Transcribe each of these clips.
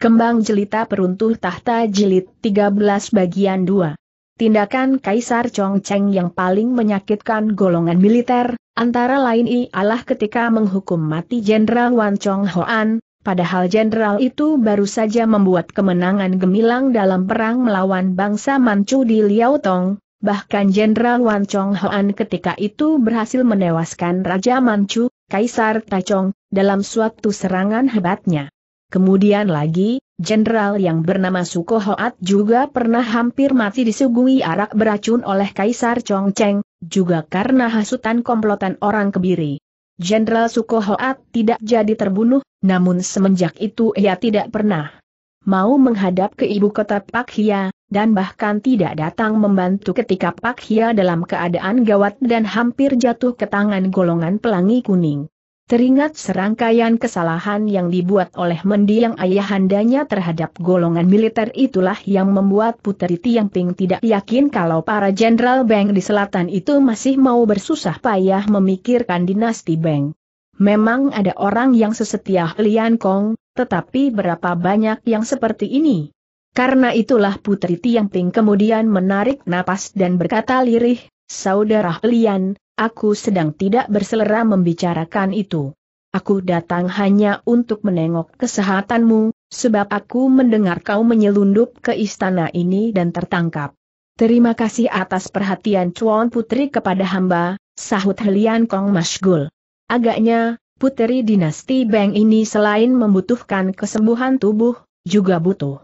Kembang Jelita Peruntuh Tahta Jilid 13 Bagian 2 Tindakan Kaisar Chongcheng yang paling menyakitkan golongan militer, antara lain ialah ketika menghukum mati Jenderal Wan Chong Hoan, padahal jenderal itu baru saja membuat kemenangan gemilang dalam perang melawan bangsa Manchu di Liao Tong, bahkan Jenderal Wan Chong Hoan ketika itu berhasil menewaskan Raja Manchu, Kaisar Tachong, dalam suatu serangan hebatnya. Kemudian lagi, jenderal yang bernama Sukohoat juga pernah hampir mati disuguhi arak beracun oleh Kaisar Chongcheng, juga karena hasutan komplotan orang kebiri. Jenderal Sukohoat tidak jadi terbunuh, namun semenjak itu ia tidak pernah mau menghadap ke ibu kota Pak Hia, dan bahkan tidak datang membantu ketika Pak Hia dalam keadaan gawat dan hampir jatuh ke tangan golongan pelangi kuning. Teringat serangkaian kesalahan yang dibuat oleh mendiang ayahandanya terhadap golongan militer itulah yang membuat Puteri Tiangping tidak yakin kalau para jenderal Beng di selatan itu masih mau bersusah payah memikirkan dinasti Beng. Memang ada orang yang sesetia Lian Kong, tetapi berapa banyak yang seperti ini? Karena itulah Putri Tiang Tiangping kemudian menarik napas dan berkata lirih, Saudara Lian, aku sedang tidak berselera membicarakan itu. Aku datang hanya untuk menengok kesehatanmu, sebab aku mendengar kau menyelundup ke istana ini dan tertangkap. Terima kasih atas perhatian Chuan Putri kepada hamba, sahut Helian Kong Mashgul. Agaknya, Putri Dinasti Beng ini selain membutuhkan kesembuhan tubuh, juga butuh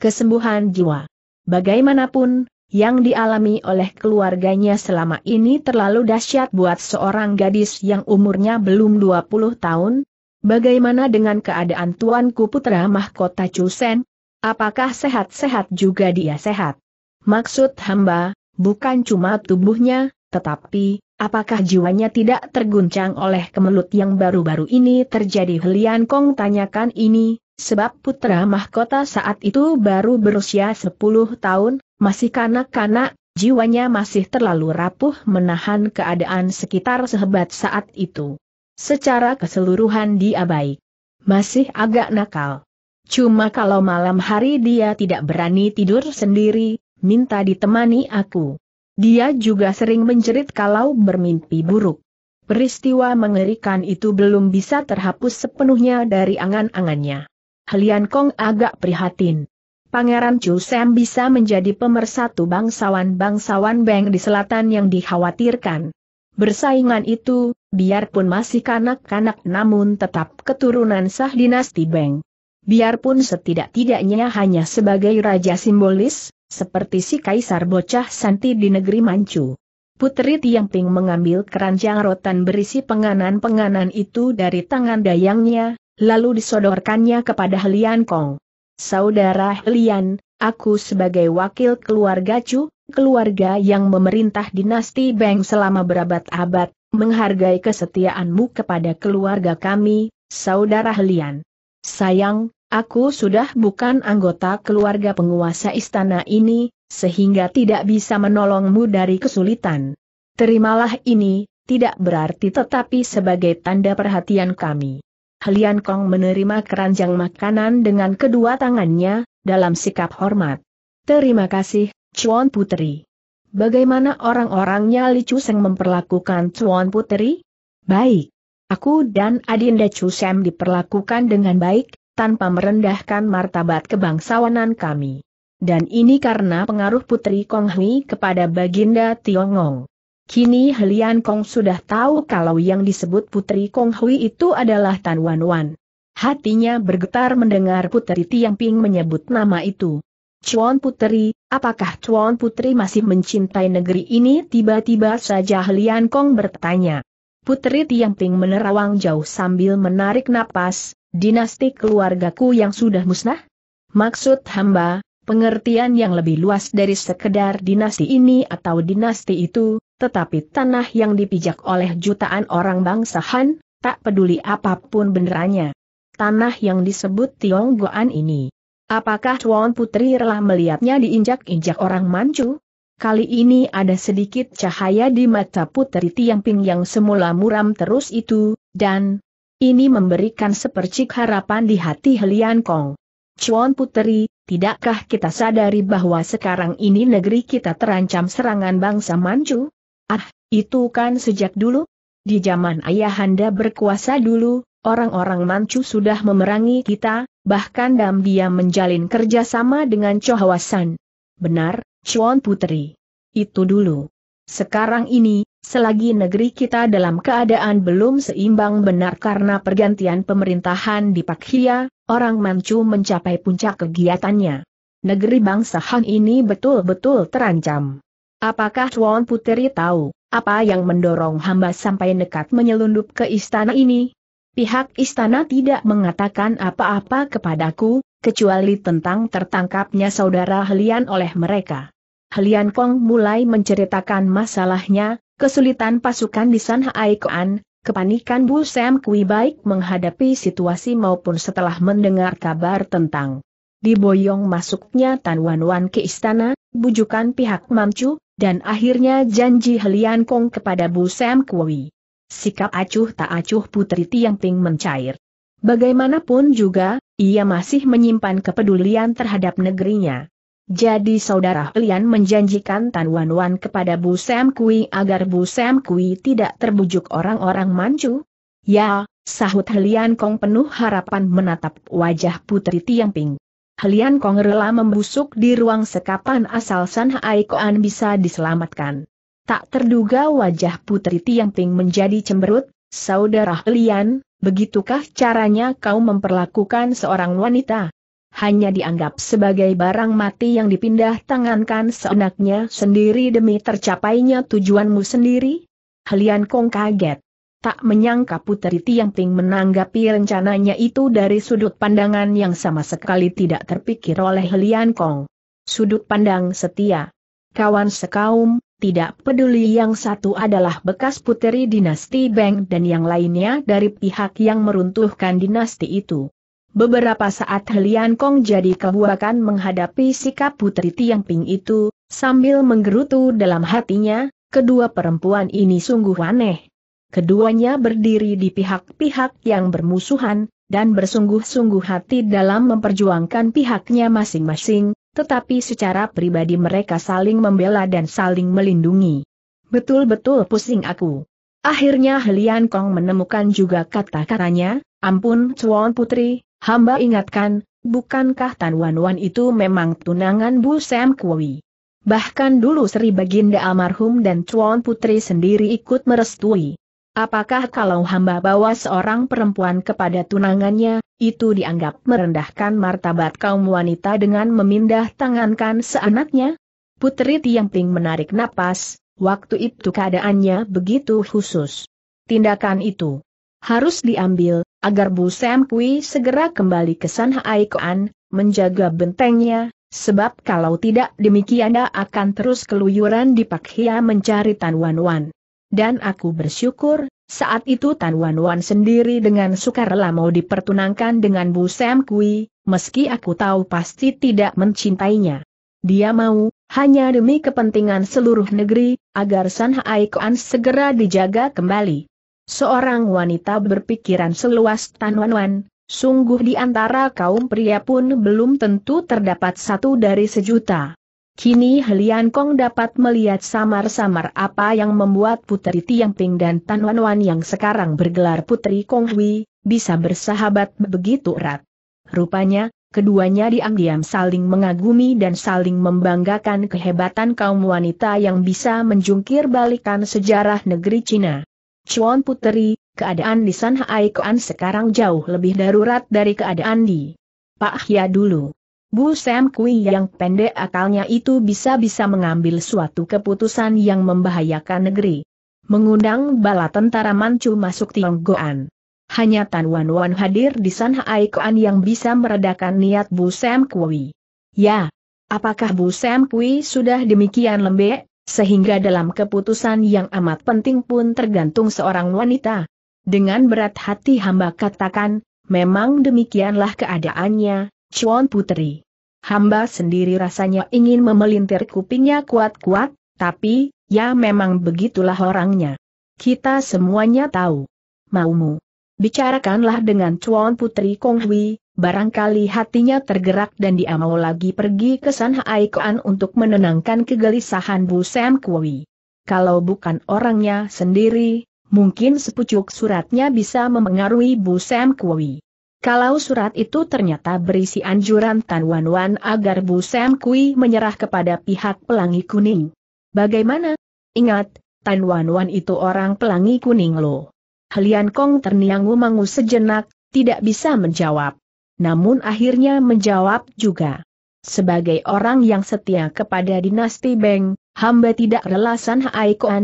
kesembuhan jiwa. Bagaimanapun, yang dialami oleh keluarganya selama ini terlalu dahsyat buat seorang gadis yang umurnya belum 20 tahun? Bagaimana dengan keadaan tuanku putra mahkota Chusen? Apakah sehat-sehat juga dia sehat? Maksud hamba, bukan cuma tubuhnya, tetapi, apakah jiwanya tidak terguncang oleh kemelut yang baru-baru ini terjadi Helian Kong tanyakan ini, Sebab putra mahkota saat itu baru berusia 10 tahun, masih kanak-kanak, jiwanya masih terlalu rapuh menahan keadaan sekitar sehebat saat itu. Secara keseluruhan dia baik. Masih agak nakal. Cuma kalau malam hari dia tidak berani tidur sendiri, minta ditemani aku. Dia juga sering menjerit kalau bermimpi buruk. Peristiwa mengerikan itu belum bisa terhapus sepenuhnya dari angan-angannya. Helian Kong agak prihatin. Pangeran Chu Sam bisa menjadi pemersatu bangsawan-bangsawan Beng di selatan yang dikhawatirkan. Bersaingan itu, biarpun masih kanak-kanak namun tetap keturunan sah dinasti Beng. Biarpun setidak-tidaknya hanya sebagai raja simbolis, seperti si kaisar bocah Santi di negeri Manchu. Putri Ping mengambil keranjang rotan berisi penganan-penganan itu dari tangan dayangnya, lalu disodorkannya kepada Helian Kong. Saudara Helian, aku sebagai wakil keluarga Chu, keluarga yang memerintah dinasti Beng selama berabad-abad, menghargai kesetiaanmu kepada keluarga kami, Saudara Helian. Sayang, aku sudah bukan anggota keluarga penguasa istana ini, sehingga tidak bisa menolongmu dari kesulitan. Terimalah ini, tidak berarti tetapi sebagai tanda perhatian kami. Helian Kong menerima keranjang makanan dengan kedua tangannya, dalam sikap hormat. Terima kasih, Chuan Putri. Bagaimana orang-orangnya Li Seng memperlakukan Chuan Putri? Baik. Aku dan Adinda Sem diperlakukan dengan baik, tanpa merendahkan martabat kebangsawanan kami. Dan ini karena pengaruh Putri Kong Hui kepada Baginda Tiongong. Kini Helian Kong sudah tahu kalau yang disebut Putri Kong Hui itu adalah Tan Wan Wan. Hatinya bergetar mendengar Putri Tiang Ping menyebut nama itu. Chuan Putri, apakah Chuan Putri masih mencintai negeri ini? Tiba-tiba saja Helian Kong bertanya. Putri Tiang Ping menerawang jauh sambil menarik napas, dinasti keluargaku yang sudah musnah? Maksud hamba, pengertian yang lebih luas dari sekedar dinasti ini atau dinasti itu, tetapi tanah yang dipijak oleh jutaan orang bangsa Han, tak peduli apapun benerannya. Tanah yang disebut Tionggoan ini. Apakah Tuan Putri rela melihatnya diinjak-injak orang Manchu? Kali ini ada sedikit cahaya di mata Putri Tiangping yang semula muram terus itu, dan ini memberikan sepercik harapan di hati Helian Kong. Chuan Putri, tidakkah kita sadari bahwa sekarang ini negeri kita terancam serangan bangsa Manchu? Ah, itu kan sejak dulu? Di zaman ayahanda berkuasa dulu, orang-orang Manchu sudah memerangi kita, bahkan dam dia menjalin kerjasama dengan Chohawasan. Benar, Chuan Putri. Itu dulu. Sekarang ini, selagi negeri kita dalam keadaan belum seimbang benar karena pergantian pemerintahan di Pakhia, orang Manchu mencapai puncak kegiatannya. Negeri bangsa Han ini betul-betul terancam. Apakah Tuan Puteri tahu, apa yang mendorong hamba sampai nekat menyelundup ke istana ini? Pihak istana tidak mengatakan apa-apa kepadaku, kecuali tentang tertangkapnya saudara Helian oleh mereka. Helian Kong mulai menceritakan masalahnya, kesulitan pasukan di San Haikoan, kepanikan Bu Sam Kui baik menghadapi situasi maupun setelah mendengar kabar tentang diboyong masuknya Tan Wan Wan ke istana, bujukan pihak Mamcu, dan akhirnya janji Helian Kong kepada Bu Sam Kui. Sikap acuh tak acuh Putri Tiang Ting mencair. Bagaimanapun juga, ia masih menyimpan kepedulian terhadap negerinya. Jadi saudara Helian menjanjikan Tan Wan Wan kepada Bu Sam Kui agar Bu Sam Kui tidak terbujuk orang-orang Manchu? Ya, sahut Helian Kong penuh harapan menatap wajah Putri Tiang Ping. Helian Kong rela membusuk di ruang sekapan asal San Hai Koan bisa diselamatkan. Tak terduga wajah Putri Tiang Ping menjadi cemberut, Saudara Helian, begitukah caranya kau memperlakukan seorang wanita? Hanya dianggap sebagai barang mati yang dipindah tangankan seenaknya sendiri demi tercapainya tujuanmu sendiri? Helian Kong kaget. Tak menyangka Putri Puteri Ting menanggapi rencananya itu dari sudut pandangan yang sama sekali tidak terpikir oleh Lian Kong. Sudut pandang setia. Kawan sekaum, tidak peduli yang satu adalah bekas puteri dinasti Beng dan yang lainnya dari pihak yang meruntuhkan dinasti itu. Beberapa saat Lian Kong jadi kebuakan menghadapi sikap puteri Ping itu, sambil menggerutu dalam hatinya, kedua perempuan ini sungguh aneh keduanya berdiri di pihak-pihak yang bermusuhan, dan bersungguh-sungguh hati dalam memperjuangkan pihaknya masing-masing, tetapi secara pribadi mereka saling membela dan saling melindungi. Betul-betul pusing aku. Akhirnya Helian Kong menemukan juga kata-katanya, ampun Cuan Putri, hamba ingatkan, bukankah Tan Wan Wan itu memang tunangan Bu Sam Kui? Bahkan dulu Sri Baginda almarhum dan Cuan Putri sendiri ikut merestui. Apakah kalau hamba bawa seorang perempuan kepada tunangannya, itu dianggap merendahkan martabat kaum wanita dengan memindah tangankan seanaknya? Putri Ting menarik napas, waktu itu keadaannya begitu khusus. Tindakan itu harus diambil, agar Bu Sam Kui segera kembali ke San Haikoan, menjaga bentengnya, sebab kalau tidak demikian dia akan terus keluyuran di Pakhia mencari Tan Wan Wan. Dan aku bersyukur, saat itu Tan Wan Wan sendiri dengan sukarela mau dipertunangkan dengan Bu Sam Kui, meski aku tahu pasti tidak mencintainya. Dia mau, hanya demi kepentingan seluruh negeri, agar San Hai Kuan segera dijaga kembali. Seorang wanita berpikiran seluas Tan Wan Wan, sungguh di antara kaum pria pun belum tentu terdapat satu dari sejuta. Kini Helian Kong dapat melihat samar-samar apa yang membuat Putri Tiangping dan Tan Wan Wan yang sekarang bergelar Putri Kong Hui, bisa bersahabat begitu erat. Rupanya, keduanya diam-diam saling mengagumi dan saling membanggakan kehebatan kaum wanita yang bisa menjungkir balikan sejarah negeri Cina. Chuan Putri, keadaan di San Haikoan sekarang jauh lebih darurat dari keadaan di Pak Hia dulu. Bu Sam Kui yang pendek akalnya itu bisa-bisa mengambil suatu keputusan yang membahayakan negeri. Mengundang bala tentara Manchu masuk Tionggoan. Hanya Tan Wan Wan hadir di San Hai Kuan yang bisa meredakan niat Bu Sam Kui. Ya, apakah Bu Sam Kui sudah demikian lembek, sehingga dalam keputusan yang amat penting pun tergantung seorang wanita? Dengan berat hati hamba katakan, memang demikianlah keadaannya, Cuan Putri, Hamba sendiri rasanya ingin memelintir kupingnya kuat-kuat, tapi, ya memang begitulah orangnya. Kita semuanya tahu. Maumu. Bicarakanlah dengan Cuan Putri Kong barangkali hatinya tergerak dan dia mau lagi pergi ke San Hai untuk menenangkan kegelisahan Bu Sam Kui. Kalau bukan orangnya sendiri, mungkin sepucuk suratnya bisa memengaruhi Bu Sam Kui. Kalau surat itu ternyata berisi anjuran Tan Wan Wan agar Bu Sam Kui menyerah kepada pihak pelangi kuning. Bagaimana? Ingat, Tan Wan Wan itu orang pelangi kuning loh. Helian Kong terniangu-mangu sejenak, tidak bisa menjawab. Namun akhirnya menjawab juga. Sebagai orang yang setia kepada dinasti Beng, hamba tidak rela San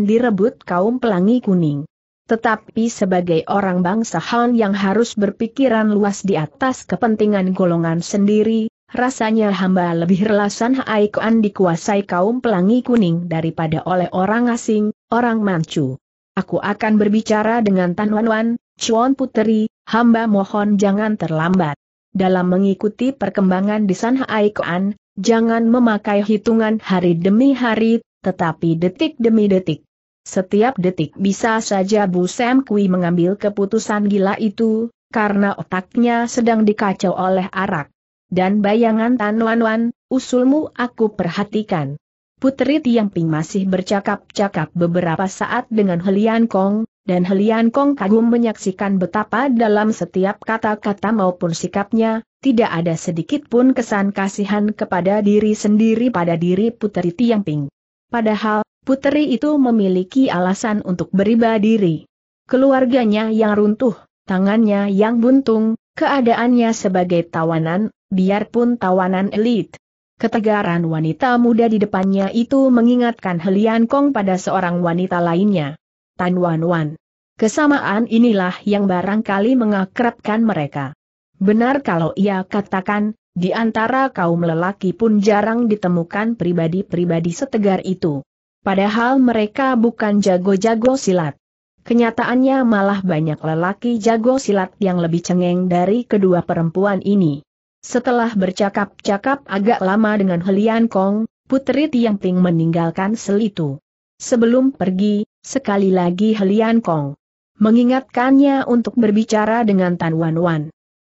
direbut kaum pelangi kuning. Tetapi sebagai orang bangsa Han yang harus berpikiran luas di atas kepentingan golongan sendiri, rasanya hamba lebih relasan Haikuan dikuasai kaum pelangi kuning daripada oleh orang asing, orang mancu. Aku akan berbicara dengan Tan Wan Wan, Chuan Puteri, hamba mohon jangan terlambat. Dalam mengikuti perkembangan di San Haikuan, jangan memakai hitungan hari demi hari, tetapi detik demi detik. Setiap detik bisa saja Bu Sam Kui mengambil keputusan gila itu, karena otaknya sedang dikacau oleh arak. Dan bayangan Tan Wan Wan, usulmu aku perhatikan. Putri Tiang Ping masih bercakap-cakap beberapa saat dengan Helian Kong, dan Helian Kong kagum menyaksikan betapa dalam setiap kata-kata maupun sikapnya, tidak ada sedikit pun kesan kasihan kepada diri sendiri pada diri Putri Tiang Ping. Padahal, puteri itu memiliki alasan untuk beriba diri. Keluarganya yang runtuh, tangannya yang buntung, keadaannya sebagai tawanan, biarpun tawanan elit. Ketegaran wanita muda di depannya itu mengingatkan Helian Kong pada seorang wanita lainnya. Tan Wan Wan. Kesamaan inilah yang barangkali mengakrabkan mereka. Benar kalau ia katakan, di antara kaum lelaki pun jarang ditemukan pribadi-pribadi setegar itu. Padahal mereka bukan jago-jago silat. Kenyataannya malah banyak lelaki jago silat yang lebih cengeng dari kedua perempuan ini. Setelah bercakap-cakap agak lama dengan Helian Kong, Putri Tiang Ting meninggalkan itu. Sebelum pergi, sekali lagi Helian Kong mengingatkannya untuk berbicara dengan Tan Wan Wan.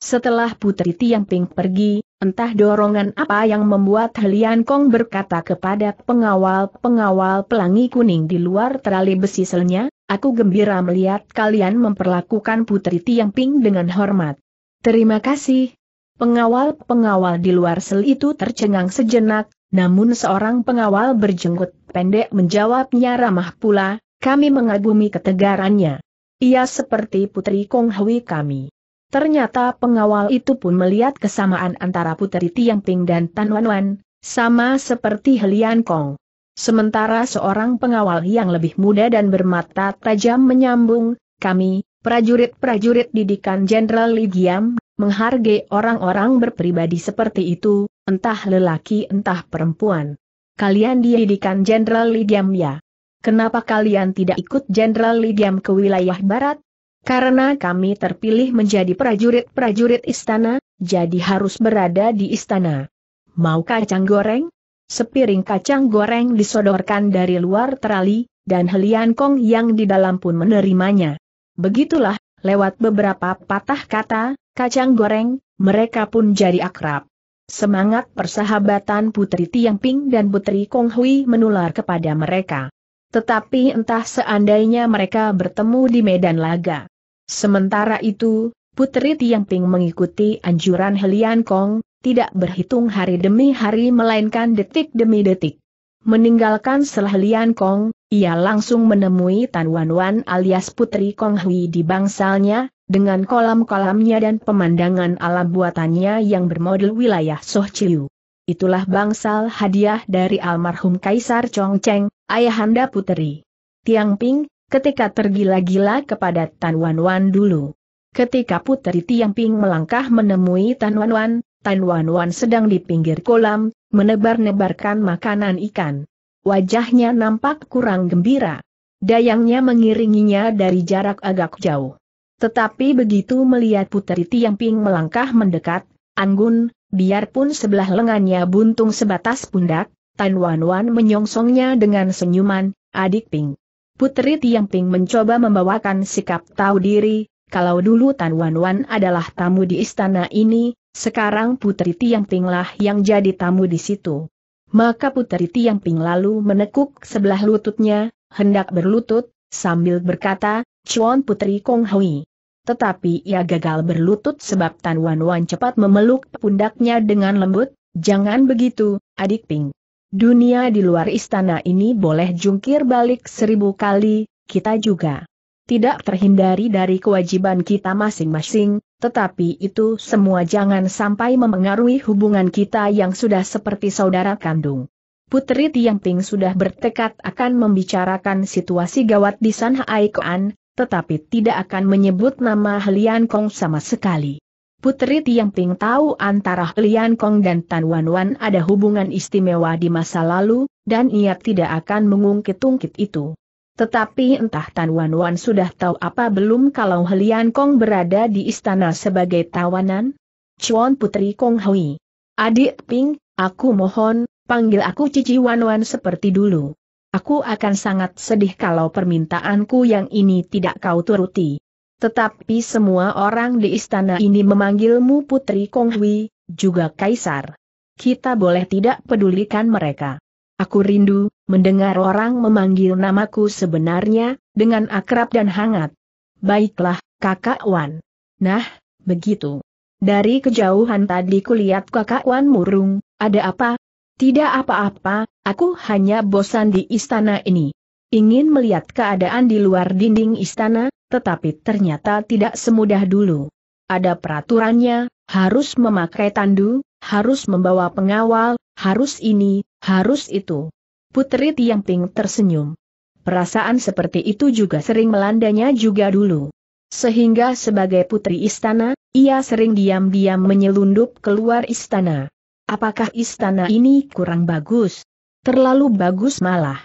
Setelah Putri Tiang Ting pergi, Entah dorongan apa yang membuat Helian Kong berkata kepada pengawal-pengawal pelangi kuning di luar terali besi selnya, aku gembira melihat kalian memperlakukan Putri Tiang Ping dengan hormat. Terima kasih. Pengawal-pengawal di luar sel itu tercengang sejenak, namun seorang pengawal berjenggot pendek menjawabnya ramah pula, kami mengagumi ketegarannya. Ia seperti Putri Kong Hui kami. Ternyata pengawal itu pun melihat kesamaan antara Puteri Ping dan Tan Wanwan, sama seperti Helian Kong. Sementara seorang pengawal yang lebih muda dan bermata tajam menyambung, kami, prajurit-prajurit didikan Jenderal Li Giam, menghargai orang-orang berpribadi seperti itu, entah lelaki entah perempuan. Kalian didikan Jenderal Li Giam ya. Kenapa kalian tidak ikut Jenderal Li Giam ke wilayah barat? Karena kami terpilih menjadi prajurit-prajurit istana, jadi harus berada di istana. Mau kacang goreng? Sepiring kacang goreng disodorkan dari luar terali, dan Helian Kong yang di dalam pun menerimanya. Begitulah, lewat beberapa patah kata, kacang goreng, mereka pun jadi akrab. Semangat persahabatan Putri Tiang Ping dan Putri Kong Hui menular kepada mereka. Tetapi entah seandainya mereka bertemu di medan laga. Sementara itu, Putri Tiang Ping mengikuti anjuran Helian Kong, tidak berhitung hari demi hari melainkan detik demi detik. Meninggalkan selah Helian Kong, ia langsung menemui Tan Wan Wan alias Putri Kong Hui di bangsalnya, dengan kolam-kolamnya dan pemandangan alam buatannya yang bermodel wilayah Soh Chiu. Itulah bangsal hadiah dari almarhum Kaisar Chong Cheng, ayahanda Putri. Tiang Ping, ketika tergila-gila kepada Tan Wan Wan dulu. Ketika Putri Ping melangkah menemui Tan Wan Wan, Tan Wan Wan sedang di pinggir kolam, menebar-nebarkan makanan ikan. Wajahnya nampak kurang gembira. Dayangnya mengiringinya dari jarak agak jauh. Tetapi begitu melihat Putri Ping melangkah mendekat, Anggun, biarpun sebelah lengannya buntung sebatas pundak, Tan Wan Wan menyongsongnya dengan senyuman, adik Ping. Putri Tiangping mencoba membawakan sikap tahu diri, kalau dulu Tan Wan Wan adalah tamu di istana ini, sekarang Putri Tiangping lah yang jadi tamu di situ. Maka Putri Tiangping lalu menekuk sebelah lututnya, hendak berlutut, sambil berkata, Chuan Putri Kong Hui. Tetapi ia gagal berlutut sebab Tan Wan Wan cepat memeluk pundaknya dengan lembut, jangan begitu, adik Ping dunia di luar istana ini boleh jungkir balik seribu kali, kita juga tidak terhindari dari kewajiban kita masing-masing, tetapi itu semua jangan sampai memengaruhi hubungan kita yang sudah seperti saudara kandung. Putri Ting sudah bertekad akan membicarakan situasi gawat di San Haikoan, tetapi tidak akan menyebut nama Helian Kong sama sekali. Putri Tiangping tahu antara Lian Kong dan Tan Wan Wan ada hubungan istimewa di masa lalu, dan ia tidak akan mengungkit-ungkit itu. Tetapi entah Tan Wan Wan sudah tahu apa belum kalau Lian Kong berada di istana sebagai tawanan? Chuan Putri Kong Hui. Adik Ping, aku mohon, panggil aku Cici Wan Wan seperti dulu. Aku akan sangat sedih kalau permintaanku yang ini tidak kau turuti. Tetapi semua orang di istana ini memanggilmu Putri Konghui, juga Kaisar. Kita boleh tidak pedulikan mereka. Aku rindu, mendengar orang memanggil namaku sebenarnya, dengan akrab dan hangat. Baiklah, kakak Wan. Nah, begitu. Dari kejauhan tadi kulihat kakak Wan murung, ada apa? Tidak apa-apa, aku hanya bosan di istana ini. Ingin melihat keadaan di luar dinding istana, tetapi ternyata tidak semudah dulu. Ada peraturannya, harus memakai tandu, harus membawa pengawal, harus ini, harus itu. Putri Tiang Ping tersenyum. Perasaan seperti itu juga sering melandanya juga dulu. Sehingga sebagai putri istana, ia sering diam-diam menyelundup keluar istana. Apakah istana ini kurang bagus? Terlalu bagus malah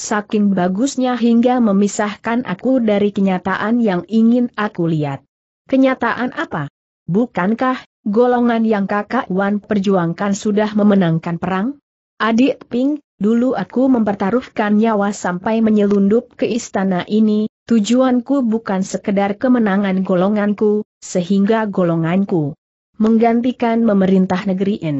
saking bagusnya hingga memisahkan aku dari kenyataan yang ingin aku lihat. Kenyataan apa? Bukankah, golongan yang kakak Wan perjuangkan sudah memenangkan perang? Adik Ping, dulu aku mempertaruhkan nyawa sampai menyelundup ke istana ini, tujuanku bukan sekedar kemenangan golonganku, sehingga golonganku menggantikan memerintah negeri N.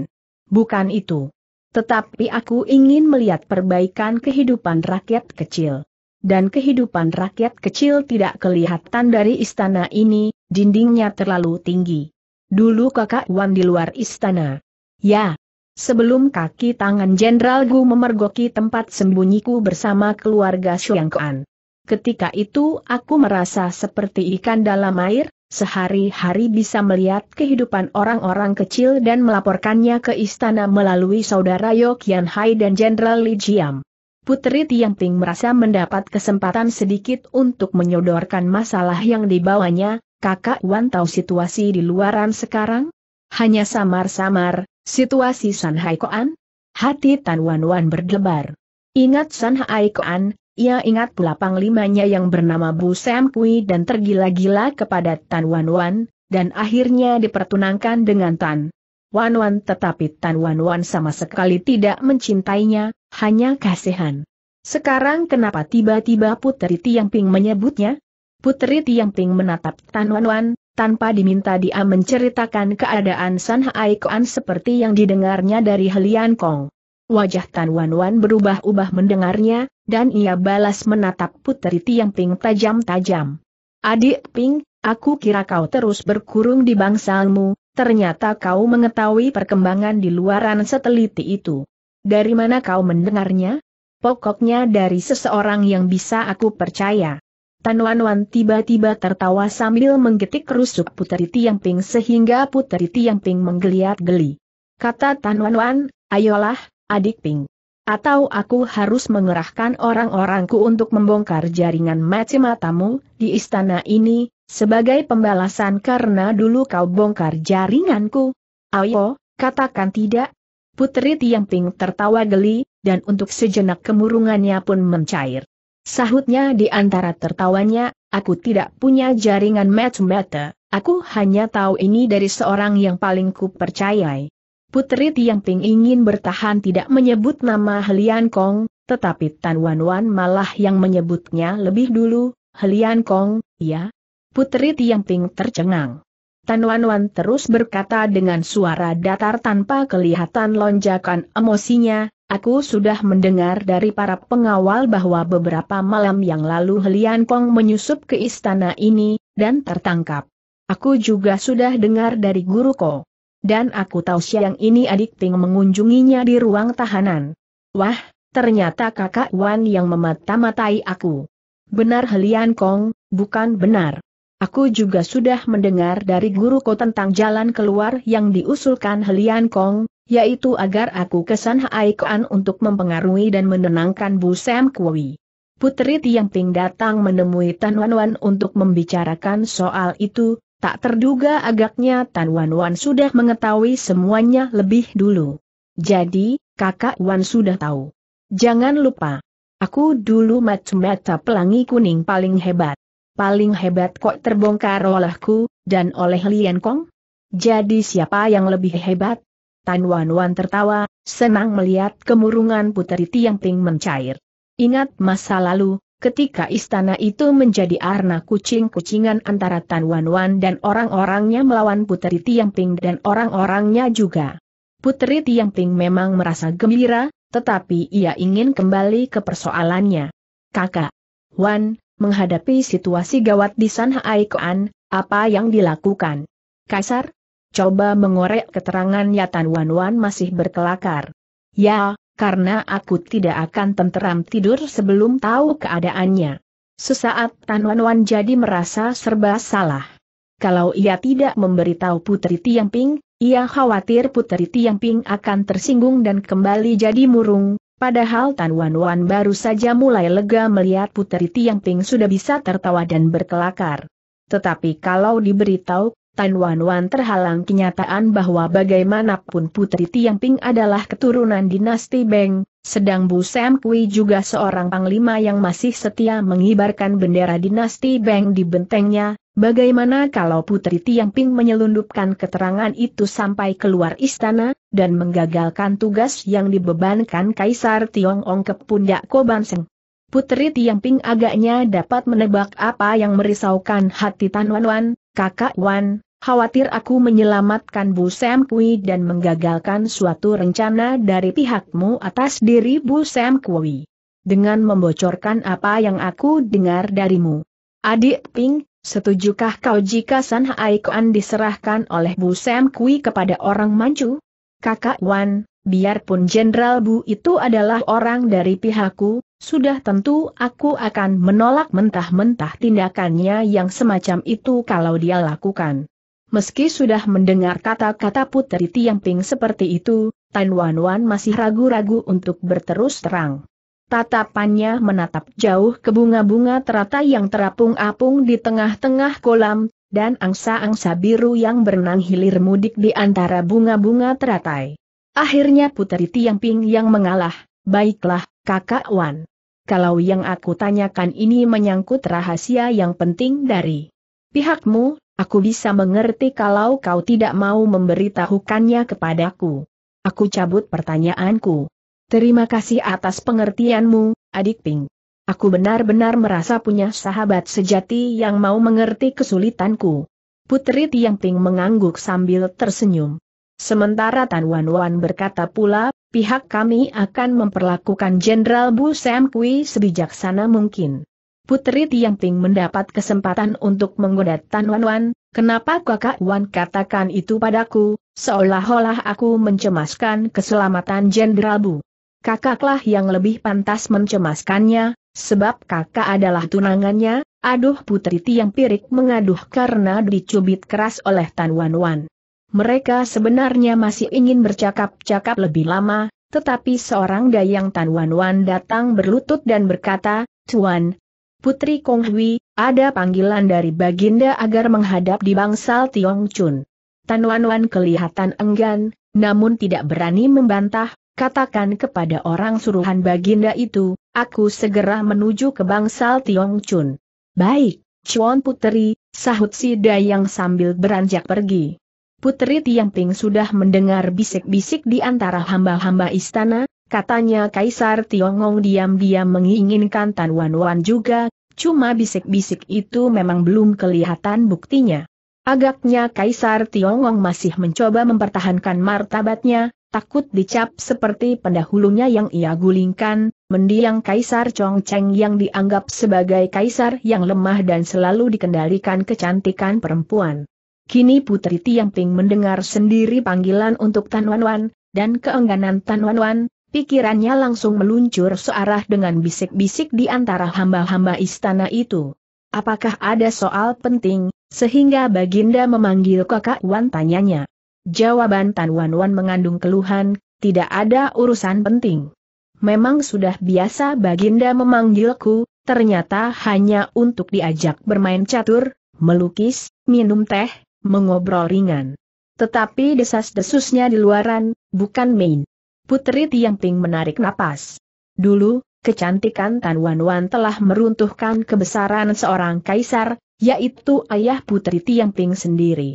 Bukan itu. Tetapi aku ingin melihat perbaikan kehidupan rakyat kecil. Dan kehidupan rakyat kecil tidak kelihatan dari istana ini, dindingnya terlalu tinggi. Dulu kakak Wan di luar istana. Ya, sebelum kaki tangan Jenderal Gu memergoki tempat sembunyiku bersama keluarga Shuangkuan. Ketika itu aku merasa seperti ikan dalam air, Sehari-hari bisa melihat kehidupan orang-orang kecil dan melaporkannya ke istana melalui saudara Yo Hai dan Jenderal Li Jiam. Putri Ting merasa mendapat kesempatan sedikit untuk menyodorkan masalah yang dibawanya, kakak Wan tahu situasi di luaran sekarang? Hanya samar-samar, situasi San Hai Koan? Hati Tan Wan Wan berdebar. Ingat San Hai Koan, ia ingat pula panglimanya yang bernama Bu Sam Kui dan tergila-gila kepada Tan Wan Wan, dan akhirnya dipertunangkan dengan Tan Wan Wan tetapi Tan Wan Wan sama sekali tidak mencintainya, hanya kasihan. Sekarang kenapa tiba-tiba Putri Tiang Ping menyebutnya? Putri Tiang Ping menatap Tan Wan Wan, tanpa diminta dia menceritakan keadaan San Hai seperti yang didengarnya dari Helian Kong. Wajah Tan Wan Wan berubah-ubah mendengarnya, dan ia balas menatap putri Tiang Ping tajam-tajam. Adik Ping, aku kira kau terus berkurung di bangsalmu, ternyata kau mengetahui perkembangan di luaran seteliti itu. Dari mana kau mendengarnya? Pokoknya dari seseorang yang bisa aku percaya. Tan Wan Wan tiba-tiba tertawa sambil menggetik rusuk putri Tiang Ping sehingga putri Tiang Ping menggeliat geli. Kata Tan Wan Wan, ayolah, adik Ping. Atau aku harus mengerahkan orang-orangku untuk membongkar jaringan mati matamu di istana ini, sebagai pembalasan karena dulu kau bongkar jaringanku. Ayo, katakan tidak. Putri Tiang Ping tertawa geli, dan untuk sejenak kemurungannya pun mencair. Sahutnya di antara tertawanya, aku tidak punya jaringan match mata, aku hanya tahu ini dari seorang yang paling kupercayai. Putri Tiang Ting ingin bertahan tidak menyebut nama Helian Kong, tetapi Tan Wan Wan malah yang menyebutnya lebih dulu, Helian Kong, ya? Putri Tiang Ting tercengang. Tan Wan Wan terus berkata dengan suara datar tanpa kelihatan lonjakan emosinya, aku sudah mendengar dari para pengawal bahwa beberapa malam yang lalu Helian Kong menyusup ke istana ini, dan tertangkap. Aku juga sudah dengar dari Guru Kong. Dan aku tahu siang ini adik Ting mengunjunginya di ruang tahanan. Wah, ternyata kakak Wan yang memata-matai aku. Benar Helian Kong, bukan benar. Aku juga sudah mendengar dari guruku tentang jalan keluar yang diusulkan Helian Kong, yaitu agar aku kesan Haikuan untuk mempengaruhi dan menenangkan Bu Sam Kui. Putri Tiang Ting datang menemui Tan Wan Wan untuk membicarakan soal itu, Tak terduga agaknya Tan Wan Wan sudah mengetahui semuanya lebih dulu. Jadi, kakak Wan sudah tahu. Jangan lupa. Aku dulu mata-mata pelangi kuning paling hebat. Paling hebat kok terbongkar olehku, dan oleh Lian Kong? Jadi siapa yang lebih hebat? Tan Wan Wan tertawa, senang melihat kemurungan putri Tiang Ting mencair. Ingat masa lalu, ketika istana itu menjadi arena kucing-kucingan antara Tan Wan Wan dan orang-orangnya melawan Puteri Tiang Ping dan orang-orangnya juga. Puteri Tiang Ping memang merasa gembira, tetapi ia ingin kembali ke persoalannya. Kakak, Wan, menghadapi situasi gawat di San Haikoan, apa yang dilakukan? Kaisar, coba mengorek keterangan ya Tan Wan Wan masih berkelakar. Ya, karena aku tidak akan tenteram tidur sebelum tahu keadaannya. Sesaat Tan Wan Wan jadi merasa serba salah. Kalau ia tidak memberitahu Putri Tiang Ping, ia khawatir Putri Tiang Ping akan tersinggung dan kembali jadi murung, padahal Tan Wan Wan baru saja mulai lega melihat Putri Tiang Ping sudah bisa tertawa dan berkelakar. Tetapi kalau diberitahu Tan Wan Wan terhalang kenyataan bahwa bagaimanapun Putri Tiangping adalah keturunan dinasti Beng, sedang Bu Sam Kui juga seorang panglima yang masih setia mengibarkan bendera dinasti Beng di bentengnya, bagaimana kalau Putri Tiangping menyelundupkan keterangan itu sampai keluar istana, dan menggagalkan tugas yang dibebankan Kaisar Tiongong ke pundak Kobanseng. Putri Tiangping agaknya dapat menebak apa yang merisaukan hati Tan Wan Wan, kakak Wan, Khawatir aku menyelamatkan Bu Sam Kui dan menggagalkan suatu rencana dari pihakmu atas diri Bu Sam Kui. Dengan membocorkan apa yang aku dengar darimu. Adik Ping, setujukah kau jika San Haikuan diserahkan oleh Bu Sam Kui kepada orang Manchu? Kakak Wan, biarpun Jenderal Bu itu adalah orang dari pihakku, sudah tentu aku akan menolak mentah-mentah tindakannya yang semacam itu kalau dia lakukan. Meski sudah mendengar kata-kata Putri Tiamping seperti itu, Tan Wan Wan masih ragu-ragu untuk berterus terang. Tatapannya menatap jauh ke bunga-bunga teratai yang terapung-apung di tengah-tengah kolam, dan angsa-angsa biru yang berenang hilir mudik di antara bunga-bunga teratai. Akhirnya Putri Tiangping yang mengalah, baiklah, kakak Wan. Kalau yang aku tanyakan ini menyangkut rahasia yang penting dari pihakmu, Aku bisa mengerti kalau kau tidak mau memberitahukannya kepadaku. Aku cabut pertanyaanku. Terima kasih atas pengertianmu, adik Ping. Aku benar-benar merasa punya sahabat sejati yang mau mengerti kesulitanku. Putri Tiang Ping mengangguk sambil tersenyum. Sementara Tan Wan Wan berkata pula, pihak kami akan memperlakukan Jenderal Bu Sam Kui sebijaksana mungkin. Putri Tiang Ting mendapat kesempatan untuk menggoda Tan Wan Wan, kenapa kakak Wan katakan itu padaku, seolah-olah aku mencemaskan keselamatan Jenderal Bu. Kakaklah yang lebih pantas mencemaskannya, sebab kakak adalah tunangannya, aduh putri tiang pirik mengaduh karena dicubit keras oleh Tan Wan Wan. Mereka sebenarnya masih ingin bercakap-cakap lebih lama, tetapi seorang dayang Tan Wan Wan datang berlutut dan berkata, Tuan, Putri Kong Hui, ada panggilan dari Baginda agar menghadap di bangsal Tiong Chun. Tan Wan Wan kelihatan enggan, namun tidak berani membantah, katakan kepada orang suruhan Baginda itu, aku segera menuju ke bangsal Tiong Chun. Baik, Chuan Putri, sahut si Dayang sambil beranjak pergi. Putri Tiangping sudah mendengar bisik-bisik di antara hamba-hamba istana, katanya Kaisar Tiongong diam-diam menginginkan Tan Wan Wan juga, cuma bisik-bisik itu memang belum kelihatan buktinya. Agaknya Kaisar Tiongong masih mencoba mempertahankan martabatnya, takut dicap seperti pendahulunya yang ia gulingkan, mendiang Kaisar Chongcheng yang dianggap sebagai kaisar yang lemah dan selalu dikendalikan kecantikan perempuan. Kini Putri Tiamping mendengar sendiri panggilan untuk Tan Wan Wan, dan keengganan Tan Wan Wan, pikirannya langsung meluncur searah dengan bisik-bisik di antara hamba-hamba istana itu. Apakah ada soal penting, sehingga Baginda memanggil kakak Wan tanyanya. Jawaban Tan Wan Wan mengandung keluhan, tidak ada urusan penting. Memang sudah biasa Baginda memanggilku, ternyata hanya untuk diajak bermain catur, melukis, minum teh, mengobrol ringan. Tetapi desas-desusnya di luaran, bukan main. Putri Tiang Tiangping menarik napas. Dulu, kecantikan Tan Wan Wan telah meruntuhkan kebesaran seorang kaisar, yaitu ayah Putri Tiang Tiangping sendiri.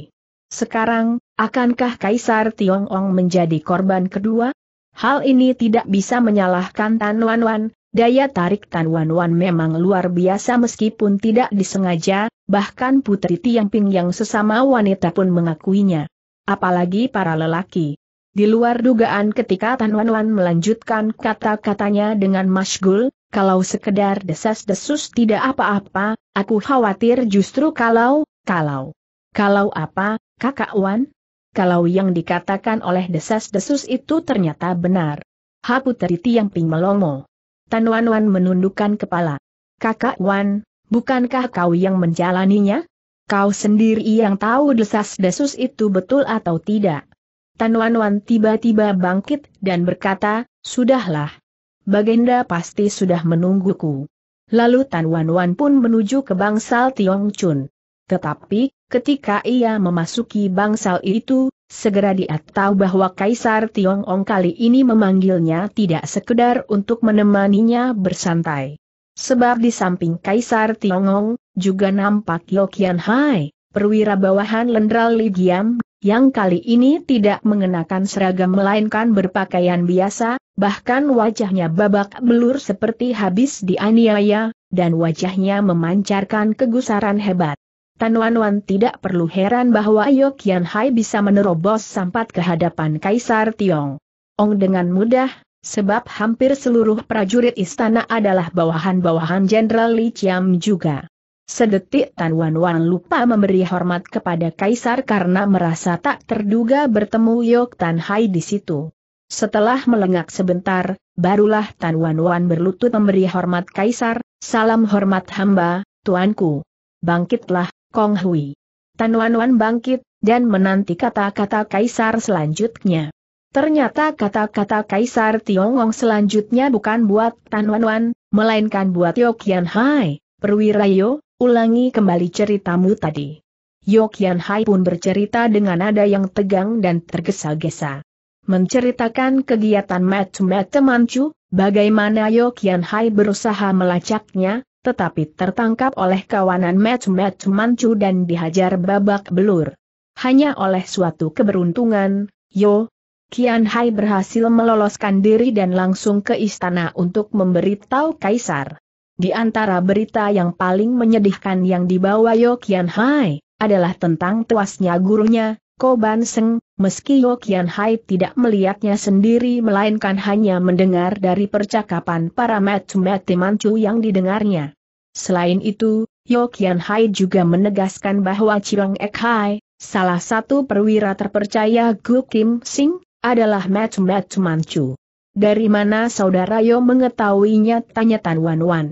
Sekarang, akankah Kaisar Tiongong menjadi korban kedua? Hal ini tidak bisa menyalahkan Tan Wan Wan, daya tarik Tan Wan Wan memang luar biasa meskipun tidak disengaja, bahkan Putri Tiang Tiangping yang sesama wanita pun mengakuinya. Apalagi para lelaki. Di luar dugaan ketika Tan Wan Wan melanjutkan kata-katanya dengan masgul, kalau sekedar desas-desus tidak apa-apa, aku khawatir justru kalau, kalau. Kalau apa, kakak Wan? Kalau yang dikatakan oleh desas-desus itu ternyata benar. Ha Putri Tiang Tiangping melongo. Tan Wan Wan menundukkan kepala. Kakak Wan, Bukankah kau yang menjalaninya? Kau sendiri yang tahu desas-desus itu betul atau tidak. Tan Wan Wan tiba-tiba bangkit dan berkata, Sudahlah. Bagenda pasti sudah menungguku. Lalu Tan Wan Wan pun menuju ke bangsal Tiong Chun. Tetapi, ketika ia memasuki bangsal itu, segera dia tahu bahwa Kaisar Tiong Ong kali ini memanggilnya tidak sekedar untuk menemaninya bersantai. Sebab di samping Kaisar Tiongong, juga nampak Yokian Hai, perwira bawahan Lendral Li Giam, yang kali ini tidak mengenakan seragam melainkan berpakaian biasa, bahkan wajahnya babak belur seperti habis dianiaya, dan wajahnya memancarkan kegusaran hebat. Tanwanwan tidak perlu heran bahwa Yokian Hai bisa menerobos sampat ke hadapan Kaisar Tiong. Ong dengan mudah sebab hampir seluruh prajurit istana adalah bawahan-bawahan Jenderal Li Chiam juga. Sedetik Tan Wan Wan lupa memberi hormat kepada Kaisar karena merasa tak terduga bertemu Yok Tan Hai di situ. Setelah melengak sebentar, barulah Tan Wan Wan berlutut memberi hormat Kaisar, salam hormat hamba, Tuanku. Bangkitlah, Kong Hui. Tan Wan Wan bangkit, dan menanti kata-kata Kaisar selanjutnya. Ternyata kata-kata Kaisar Tiongong selanjutnya bukan buat Tan Wan Wan, melainkan buat Yokian Hai, Perwira Yo, ulangi kembali ceritamu tadi. Yokian Hai pun bercerita dengan nada yang tegang dan tergesa-gesa. Menceritakan kegiatan match match Manchu, bagaimana Yokian Hai berusaha melacaknya, tetapi tertangkap oleh kawanan match match Manchu dan dihajar babak belur. Hanya oleh suatu keberuntungan, Yo, Kian Hai berhasil meloloskan diri dan langsung ke istana untuk memberitahu Kaisar. Di antara berita yang paling menyedihkan yang dibawa Yo Kian Hai, adalah tentang tuasnya gurunya, Koban Seng, meski Yo Kian Hai tidak melihatnya sendiri melainkan hanya mendengar dari percakapan para mati-mati mancu yang didengarnya. Selain itu, Yo Kian Hai juga menegaskan bahwa Chiang Ek Hai, salah satu perwira terpercaya Gu Kim Sing, adalah Mat Mat Manchu. Dari mana saudara Yo mengetahuinya? Tanya Tan Wan Wan.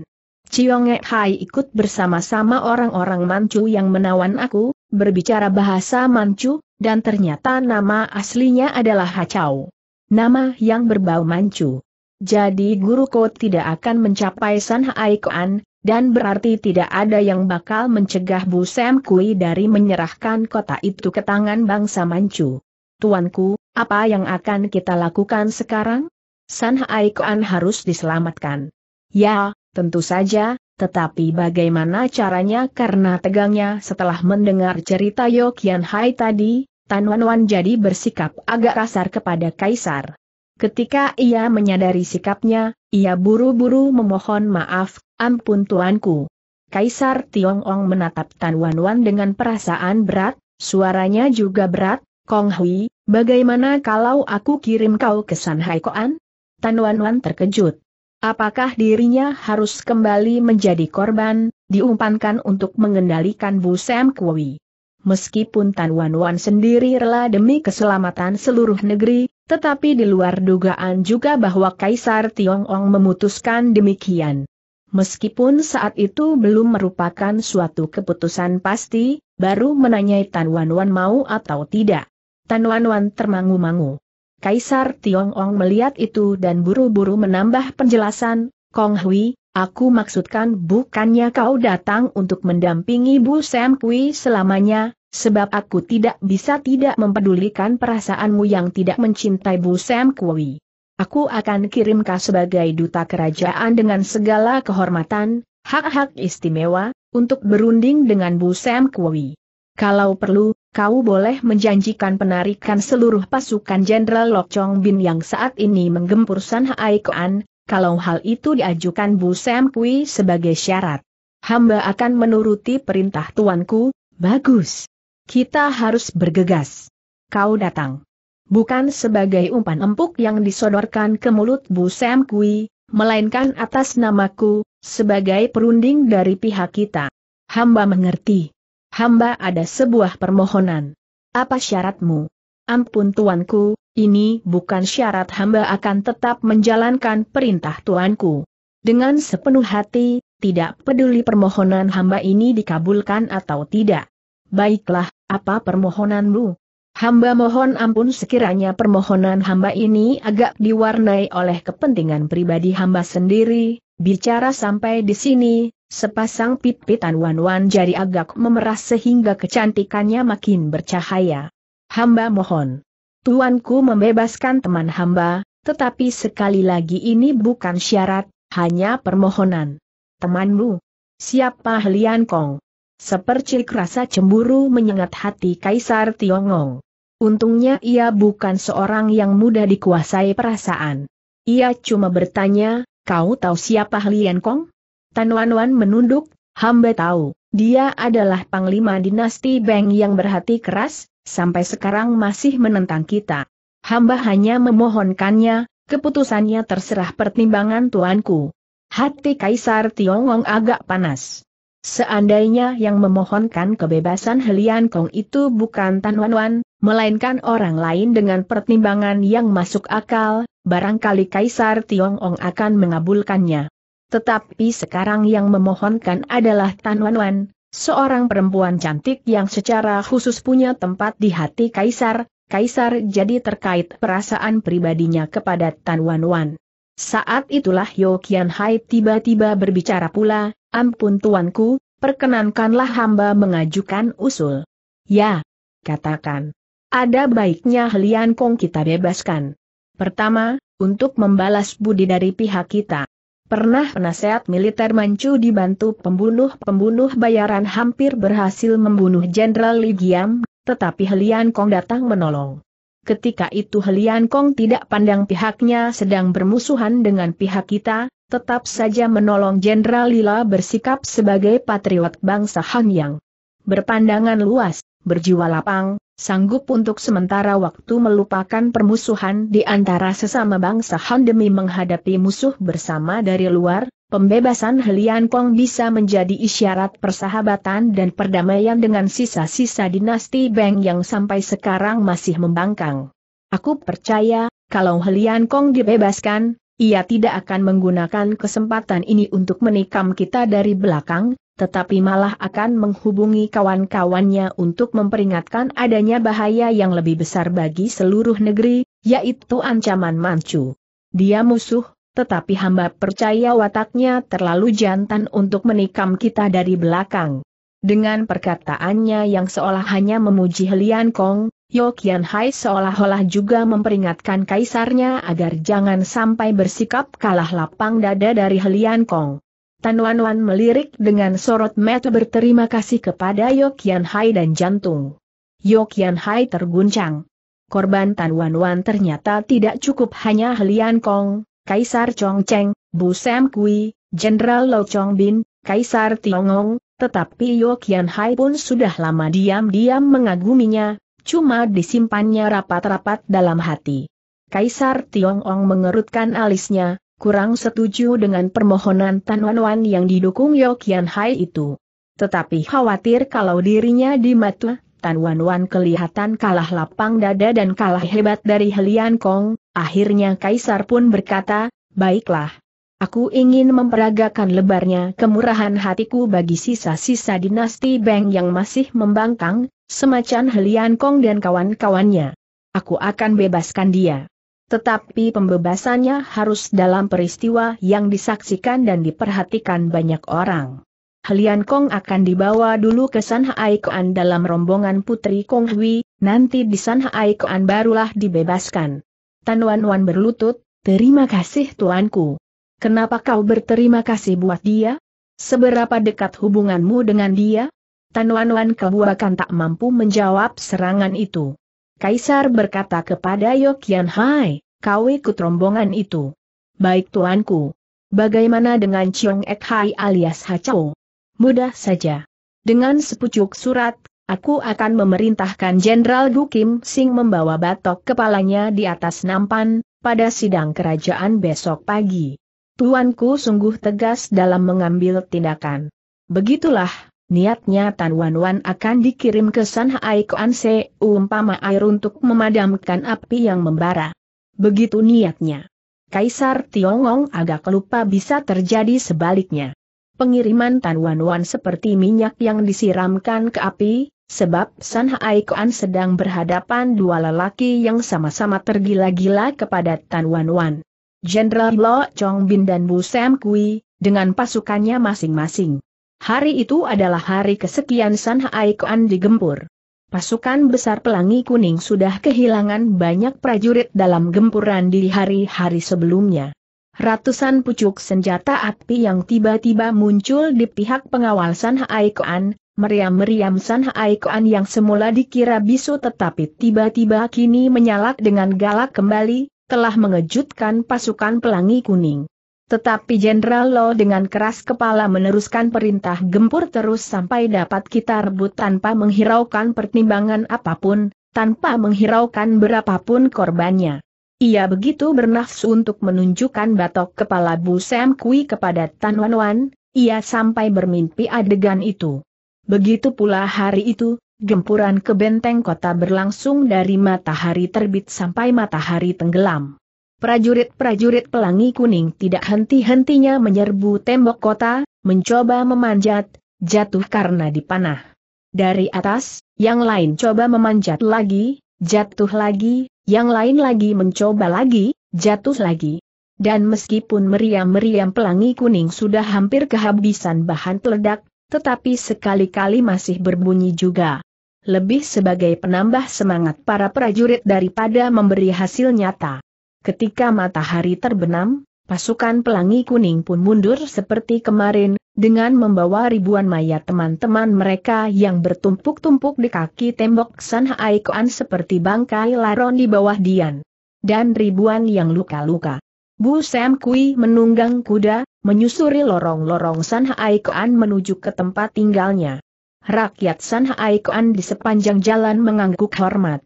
Chiong Hai ikut bersama-sama orang-orang Manchu yang menawan aku, berbicara bahasa Manchu, dan ternyata nama aslinya adalah Hacau. Nama yang berbau Manchu. Jadi guru Ko tidak akan mencapai San Hai Kuan, dan berarti tidak ada yang bakal mencegah Bu Sam Kui dari menyerahkan kota itu ke tangan bangsa Manchu. Tuanku, apa yang akan kita lakukan sekarang? San Haikuan harus diselamatkan. Ya, tentu saja, tetapi bagaimana caranya karena tegangnya setelah mendengar cerita Yokian Hai tadi, Tan Wan Wan jadi bersikap agak kasar kepada Kaisar. Ketika ia menyadari sikapnya, ia buru-buru memohon maaf, ampun tuanku. Kaisar Tiongong menatap Tan Wan Wan dengan perasaan berat, suaranya juga berat, Kong Hui, bagaimana kalau aku kirim kau ke Shanghai, Koan? Tan Wan Wan terkejut. Apakah dirinya harus kembali menjadi korban, diumpankan untuk mengendalikan Bu Sam Kui? Meskipun Tan Wan Wan sendiri rela demi keselamatan seluruh negeri, tetapi di luar dugaan juga bahwa Kaisar Tiong Tiongong memutuskan demikian. Meskipun saat itu belum merupakan suatu keputusan pasti, baru menanyai Tan Wan Wan mau atau tidak. Tan wan wan termangu-mangu. Kaisar Tiong Ong melihat itu dan buru-buru menambah penjelasan, Kong Hui, aku maksudkan bukannya kau datang untuk mendampingi Bu Sam Kui selamanya, sebab aku tidak bisa tidak mempedulikan perasaanmu yang tidak mencintai Bu Sam Kui. Aku akan kirim kau sebagai duta kerajaan dengan segala kehormatan, hak-hak istimewa, untuk berunding dengan Bu Sam Kui. Kalau perlu, kau boleh menjanjikan penarikan seluruh pasukan Jenderal Lok Chong Bin yang saat ini menggempur San Hai Kuan, kalau hal itu diajukan Bu Sam Kui sebagai syarat. Hamba akan menuruti perintah tuanku, bagus. Kita harus bergegas. Kau datang. Bukan sebagai umpan empuk yang disodorkan ke mulut Bu Sam Kui, melainkan atas namaku, sebagai perunding dari pihak kita. Hamba mengerti hamba ada sebuah permohonan. Apa syaratmu? Ampun tuanku, ini bukan syarat hamba akan tetap menjalankan perintah tuanku. Dengan sepenuh hati, tidak peduli permohonan hamba ini dikabulkan atau tidak. Baiklah, apa permohonanmu? Hamba mohon ampun sekiranya permohonan hamba ini agak diwarnai oleh kepentingan pribadi hamba sendiri, bicara sampai di sini, sepasang pit-pitan Wan-Wan jadi agak memeras sehingga kecantikannya makin bercahaya. Hamba mohon. Tuanku membebaskan teman hamba, tetapi sekali lagi ini bukan syarat, hanya permohonan. Temanmu. Siapa Helian Kong? Sepercik rasa cemburu menyengat hati Kaisar Tiongong. Untungnya ia bukan seorang yang mudah dikuasai perasaan. Ia cuma bertanya, kau tahu siapa Lian Kong? Tan Wan Wan menunduk, hamba tahu, dia adalah panglima dinasti Beng yang berhati keras, sampai sekarang masih menentang kita. Hamba hanya memohonkannya, keputusannya terserah pertimbangan tuanku. Hati Kaisar Tiongong agak panas. Seandainya yang memohonkan kebebasan Helian Kong itu bukan Tan Wan Wan, melainkan orang lain dengan pertimbangan yang masuk akal, barangkali Kaisar Tiongong akan mengabulkannya. Tetapi sekarang yang memohonkan adalah Tan Wan Wan, seorang perempuan cantik yang secara khusus punya tempat di hati Kaisar, Kaisar jadi terkait perasaan pribadinya kepada Tan Wan Wan. Saat itulah Yo Kian Hai tiba-tiba berbicara pula, ampun tuanku, perkenankanlah hamba mengajukan usul. Ya, katakan. Ada baiknya Helian Kong kita bebaskan. Pertama, untuk membalas budi dari pihak kita. Pernah penasehat militer Manchu dibantu pembunuh-pembunuh bayaran hampir berhasil membunuh Jenderal Li Giam, tetapi Helian Kong datang menolong ketika itu Helian Kong tidak pandang pihaknya sedang bermusuhan dengan pihak kita, tetap saja menolong Jenderal Lila bersikap sebagai patriot bangsa yang Berpandangan luas, berjiwa lapang, sanggup untuk sementara waktu melupakan permusuhan di antara sesama bangsa Han demi menghadapi musuh bersama dari luar, Pembebasan Helian Kong bisa menjadi isyarat persahabatan dan perdamaian dengan sisa-sisa dinasti Beng yang sampai sekarang masih membangkang. Aku percaya, kalau Helian Kong dibebaskan, ia tidak akan menggunakan kesempatan ini untuk menikam kita dari belakang, tetapi malah akan menghubungi kawan-kawannya untuk memperingatkan adanya bahaya yang lebih besar bagi seluruh negeri, yaitu ancaman Manchu. Dia musuh tetapi hamba percaya wataknya terlalu jantan untuk menikam kita dari belakang. Dengan perkataannya yang seolah hanya memuji Lian Kong, Yokian Hai seolah-olah juga memperingatkan kaisarnya agar jangan sampai bersikap kalah lapang dada dari Lian Kong. Tan Wan Wan melirik dengan sorot mata berterima kasih kepada Yokian Hai dan jantung. Yokian Hai terguncang. Korban Tan Wan Wan ternyata tidak cukup hanya Helian Kong, Kaisar Chong Cheng, Bu Sam Kui, Jenderal Lo Chong Bin, Kaisar Tiongong, tetapi Yo Kian Hai pun sudah lama diam-diam mengaguminya, cuma disimpannya rapat-rapat dalam hati. Kaisar Tiongong mengerutkan alisnya, kurang setuju dengan permohonan Tan Wan Wan yang didukung Yo Kian Hai itu. Tetapi khawatir kalau dirinya dimatuh, Tan Wan Wan kelihatan kalah lapang dada dan kalah hebat dari Helian Kong, akhirnya Kaisar pun berkata, baiklah. Aku ingin memperagakan lebarnya kemurahan hatiku bagi sisa-sisa dinasti Beng yang masih membangkang, semacam Helian Kong dan kawan-kawannya. Aku akan bebaskan dia. Tetapi pembebasannya harus dalam peristiwa yang disaksikan dan diperhatikan banyak orang. Halian Kong akan dibawa dulu ke San Hai dalam rombongan Putri Kong Hui, nanti di San Hai barulah dibebaskan. Tan Wan Wan berlutut, terima kasih tuanku. Kenapa kau berterima kasih buat dia? Seberapa dekat hubunganmu dengan dia? Tan Wan Wan kebuakan tak mampu menjawab serangan itu. Kaisar berkata kepada Yokian Hai, kau ikut rombongan itu. Baik tuanku. Bagaimana dengan Chong Ek Hai alias Hachou? mudah saja. Dengan sepucuk surat, aku akan memerintahkan Jenderal Gu Kim Sing membawa batok kepalanya di atas nampan, pada sidang kerajaan besok pagi. Tuanku sungguh tegas dalam mengambil tindakan. Begitulah, niatnya Tan Wan Wan akan dikirim ke Sanhai Se, umpama air untuk memadamkan api yang membara. Begitu niatnya. Kaisar Tiongong agak lupa bisa terjadi sebaliknya pengiriman Wan seperti minyak yang disiramkan ke api, sebab San Kuan sedang berhadapan dua lelaki yang sama-sama tergila-gila kepada Wan. Jenderal Lo Chong Bin dan Bu Sam Kui, dengan pasukannya masing-masing. Hari itu adalah hari kesekian San Kuan digempur. Pasukan besar Pelangi Kuning sudah kehilangan banyak prajurit dalam gempuran di hari-hari sebelumnya. Ratusan pucuk senjata api yang tiba-tiba muncul di pihak pengawal San Haikoan, meriam-meriam San Haikoan yang semula dikira bisu tetapi tiba-tiba kini menyalak dengan galak kembali, telah mengejutkan pasukan pelangi kuning. Tetapi Jenderal Lo dengan keras kepala meneruskan perintah gempur terus sampai dapat kita rebut tanpa menghiraukan pertimbangan apapun, tanpa menghiraukan berapapun korbannya. Ia begitu bernafsu untuk menunjukkan batok kepala Bu Sam Kui kepada Tan Wan Wan, ia sampai bermimpi adegan itu. Begitu pula hari itu, gempuran ke benteng kota berlangsung dari matahari terbit sampai matahari tenggelam. Prajurit-prajurit pelangi kuning tidak henti-hentinya menyerbu tembok kota, mencoba memanjat, jatuh karena dipanah. Dari atas, yang lain coba memanjat lagi, jatuh lagi, yang lain lagi mencoba lagi, jatuh lagi. Dan meskipun meriam-meriam pelangi kuning sudah hampir kehabisan bahan peledak, tetapi sekali-kali masih berbunyi juga. Lebih sebagai penambah semangat para prajurit daripada memberi hasil nyata. Ketika matahari terbenam, pasukan pelangi kuning pun mundur seperti kemarin, dengan membawa ribuan mayat teman-teman mereka yang bertumpuk-tumpuk di kaki tembok San Haikuan seperti bangkai laron di bawah Dian. Dan ribuan yang luka-luka. Bu Sam Kui menunggang kuda, menyusuri lorong-lorong San Haikuan menuju ke tempat tinggalnya. Rakyat San Haikuan di sepanjang jalan mengangguk hormat.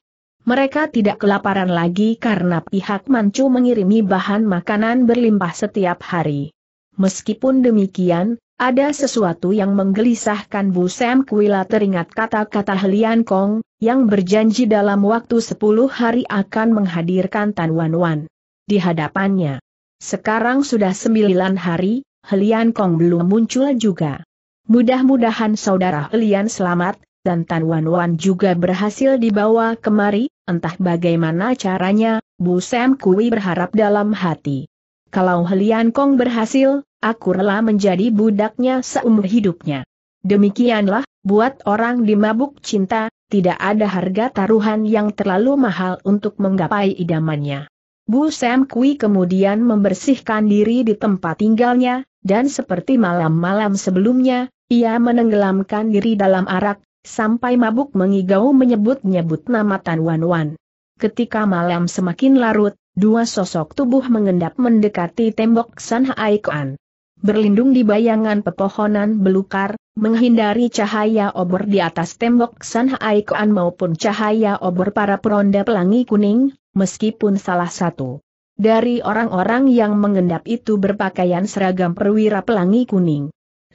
Mereka tidak kelaparan lagi karena pihak Manchu mengirimi bahan makanan berlimpah setiap hari. Meskipun demikian, ada sesuatu yang menggelisahkan Bu Sam Kuila teringat kata-kata Helian Kong, yang berjanji dalam waktu 10 hari akan menghadirkan Tan Wan Wan. Di hadapannya. Sekarang sudah 9 hari, Helian Kong belum muncul juga. Mudah-mudahan saudara Helian selamat, dan Tan Wan Wan juga berhasil dibawa kemari, entah bagaimana caranya, Bu Sam Kui berharap dalam hati. Kalau Helian Kong berhasil, aku rela menjadi budaknya seumur hidupnya. Demikianlah, buat orang di mabuk cinta, tidak ada harga taruhan yang terlalu mahal untuk menggapai idamannya. Bu Sam Kui kemudian membersihkan diri di tempat tinggalnya, dan seperti malam-malam sebelumnya, ia menenggelamkan diri dalam arak, sampai mabuk mengigau menyebut-nyebut nama Tan Wan Wan. Ketika malam semakin larut, dua sosok tubuh mengendap mendekati tembok San Haikuan berlindung di bayangan pepohonan belukar, menghindari cahaya obor di atas tembok Sanhaikuan maupun cahaya obor para peronda pelangi kuning, meskipun salah satu. Dari orang-orang yang mengendap itu berpakaian seragam perwira pelangi kuning.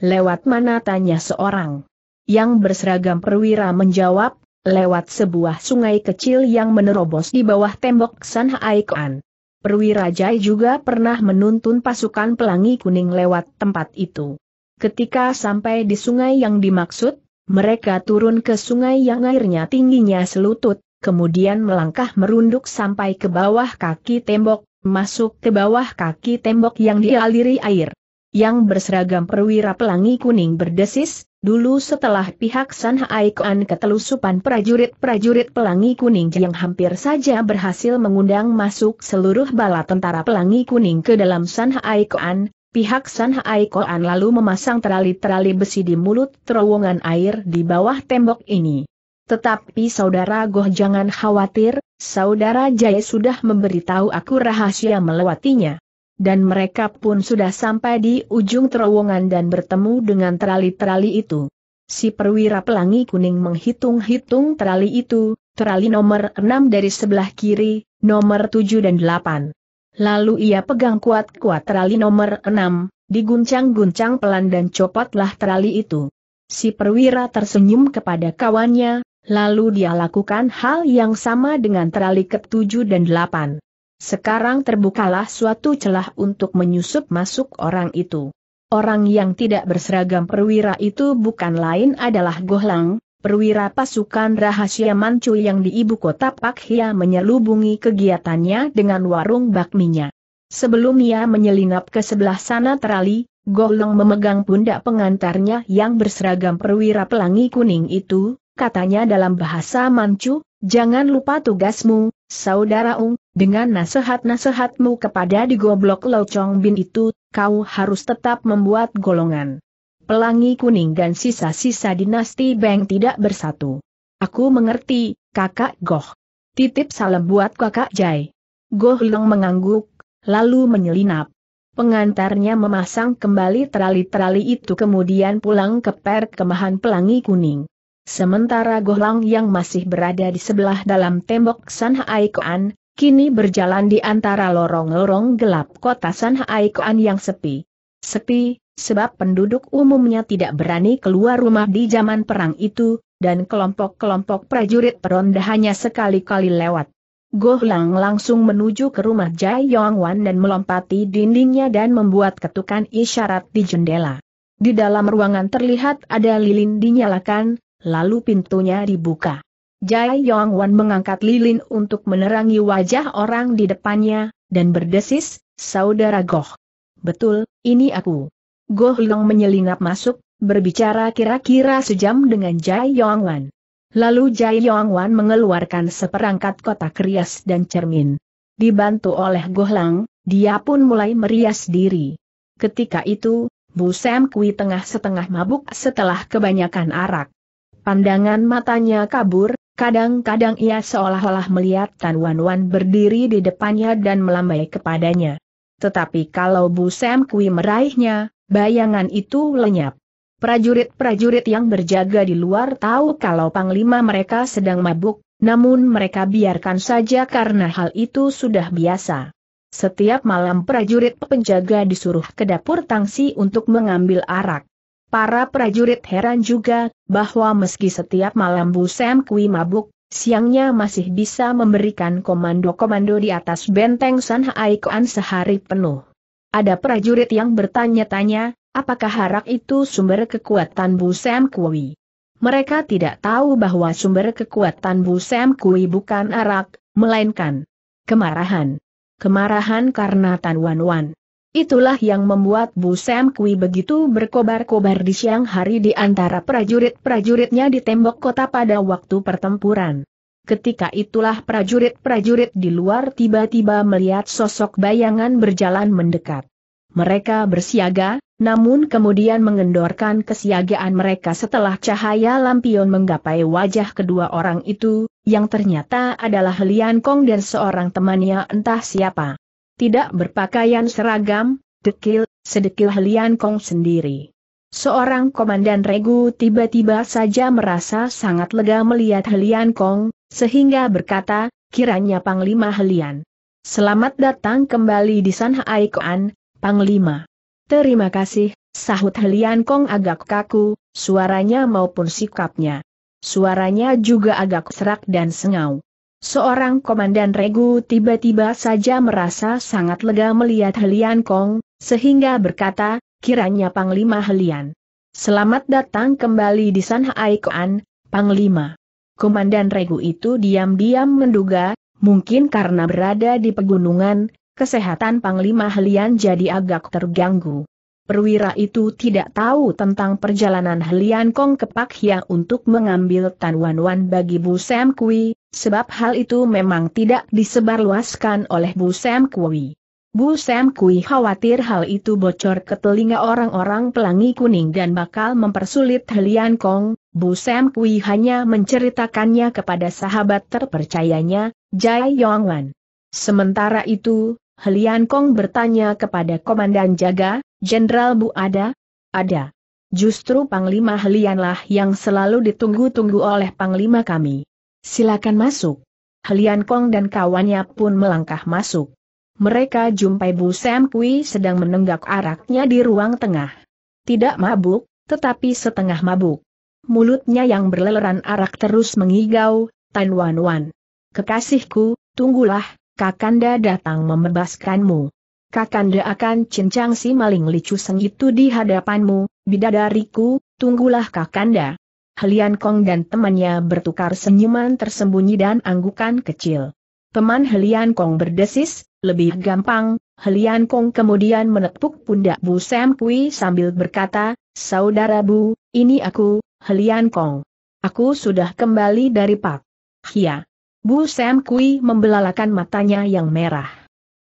Lewat mana tanya seorang. Yang berseragam perwira menjawab, lewat sebuah sungai kecil yang menerobos di bawah tembok Sanhaikuan. Perwira Jai juga pernah menuntun pasukan pelangi kuning lewat tempat itu. Ketika sampai di sungai yang dimaksud, mereka turun ke sungai yang airnya tingginya selutut, kemudian melangkah merunduk sampai ke bawah kaki tembok, masuk ke bawah kaki tembok yang dialiri air yang berseragam perwira pelangi kuning berdesis, dulu setelah pihak San Haikuan ketelusupan prajurit-prajurit pelangi kuning yang hampir saja berhasil mengundang masuk seluruh bala tentara pelangi kuning ke dalam San Haikuan, pihak San Haikuan lalu memasang terali-terali besi di mulut terowongan air di bawah tembok ini. Tetapi saudara Goh jangan khawatir, saudara Jaya sudah memberitahu aku rahasia melewatinya dan mereka pun sudah sampai di ujung terowongan dan bertemu dengan terali-terali itu. Si perwira pelangi kuning menghitung-hitung terali itu, terali nomor 6 dari sebelah kiri, nomor 7 dan 8. Lalu ia pegang kuat-kuat terali nomor 6, diguncang-guncang pelan dan copotlah terali itu. Si perwira tersenyum kepada kawannya, lalu dia lakukan hal yang sama dengan terali ke tujuh dan delapan. Sekarang terbukalah suatu celah untuk menyusup masuk orang itu. Orang yang tidak berseragam perwira itu bukan lain adalah Gohlang, perwira pasukan rahasia Manchu yang di ibu kota Pak Hia menyelubungi kegiatannya dengan warung bakminya. Sebelum ia menyelinap ke sebelah sana terali, Gohlang memegang pundak pengantarnya yang berseragam perwira pelangi kuning itu, katanya dalam bahasa Manchu, Jangan lupa tugasmu, saudara Ung, dengan nasihat-nasihatmu kepada di goblok Locong Bin itu, kau harus tetap membuat golongan. Pelangi kuning dan sisa-sisa dinasti Beng tidak bersatu. Aku mengerti, kakak Goh. Titip salam buat kakak Jai. Goh Long mengangguk, lalu menyelinap. Pengantarnya memasang kembali terali-terali itu kemudian pulang ke perkemahan pelangi kuning. Sementara Gohlang yang masih berada di sebelah dalam tembok Sanhai kini berjalan di antara lorong-lorong gelap kota Sanhai yang sepi. Sepi, sebab penduduk umumnya tidak berani keluar rumah di zaman perang itu, dan kelompok-kelompok prajurit peronda hanya sekali-kali lewat. Gohlang langsung menuju ke rumah Jai Yongwan dan melompati dindingnya dan membuat ketukan isyarat di jendela. Di dalam ruangan terlihat ada lilin dinyalakan, lalu pintunya dibuka. Jai Yong Wan mengangkat lilin untuk menerangi wajah orang di depannya, dan berdesis, Saudara Goh. Betul, ini aku. Goh Long menyelinap masuk, berbicara kira-kira sejam dengan Jai Yong Wan. Lalu Jai Yong Wan mengeluarkan seperangkat kotak rias dan cermin. Dibantu oleh Goh Lang, dia pun mulai merias diri. Ketika itu, Bu Sam Kui tengah setengah mabuk setelah kebanyakan arak. Pandangan matanya kabur, kadang-kadang ia seolah-olah melihat Tan Wan Wan berdiri di depannya dan melambai kepadanya. Tetapi kalau Bu Sam Kui meraihnya, bayangan itu lenyap. Prajurit-prajurit yang berjaga di luar tahu kalau panglima mereka sedang mabuk, namun mereka biarkan saja karena hal itu sudah biasa. Setiap malam prajurit penjaga disuruh ke dapur tangsi untuk mengambil arak. Para prajurit heran juga, bahwa meski setiap malam Bu Sam Kui mabuk, siangnya masih bisa memberikan komando-komando di atas benteng San Haikoan sehari penuh. Ada prajurit yang bertanya-tanya, apakah harak itu sumber kekuatan Bu Sam Kui? Mereka tidak tahu bahwa sumber kekuatan Bu Sam Kui bukan arak, melainkan kemarahan. Kemarahan karena Tan Wan Wan Itulah yang membuat Bu Sam Kui begitu berkobar-kobar di siang hari di antara prajurit-prajuritnya di tembok kota pada waktu pertempuran. Ketika itulah prajurit-prajurit di luar tiba-tiba melihat sosok bayangan berjalan mendekat. Mereka bersiaga, namun kemudian mengendorkan kesiagaan mereka setelah cahaya lampion menggapai wajah kedua orang itu, yang ternyata adalah Lian Kong dan seorang temannya entah siapa tidak berpakaian seragam, dekil, sedekil Helian Kong sendiri. Seorang komandan regu tiba-tiba saja merasa sangat lega melihat Helian Kong, sehingga berkata, kiranya Panglima Helian. Selamat datang kembali di San Haikoan, Panglima. Terima kasih, sahut Helian Kong agak kaku, suaranya maupun sikapnya. Suaranya juga agak serak dan sengau. Seorang komandan regu tiba-tiba saja merasa sangat lega melihat Helian Kong, sehingga berkata, kiranya Panglima Helian. Selamat datang kembali di San Haikoan, Panglima. Komandan regu itu diam-diam menduga, mungkin karena berada di pegunungan, kesehatan Panglima Helian jadi agak terganggu. Perwira itu tidak tahu tentang perjalanan Helian Kong ke Pak Hia untuk mengambil Tan Wan Wan bagi Bu Sam Kui, sebab hal itu memang tidak disebarluaskan oleh Bu Sam Kui. Bu Sam Kui khawatir hal itu bocor ke telinga orang-orang pelangi kuning dan bakal mempersulit Helian Kong, Bu Sam Kui hanya menceritakannya kepada sahabat terpercayanya, Jai Yong Wan. Sementara itu, Helian Kong bertanya kepada Komandan Jaga, Jenderal Bu ada? Ada. Justru Panglima Helianlah yang selalu ditunggu-tunggu oleh Panglima kami. Silakan masuk. Helian Kong dan kawannya pun melangkah masuk. Mereka jumpai Bu Sam Kui sedang menenggak araknya di ruang tengah. Tidak mabuk, tetapi setengah mabuk. Mulutnya yang berleleran arak terus mengigau, Tan Wan Wan. Kekasihku, tunggulah, Kakanda datang membebaskanmu. Kakanda akan cincang si maling licu seng itu di hadapanmu, bidadariku, tunggulah Kakanda. Helian Kong dan temannya bertukar senyuman tersembunyi dan anggukan kecil. Teman Helian Kong berdesis, lebih gampang, Helian Kong kemudian menepuk pundak Bu Sam Kui sambil berkata, Saudara Bu, ini aku, Helian Kong. Aku sudah kembali dari Pak Hia. Bu Sam Kui membelalakan matanya yang merah.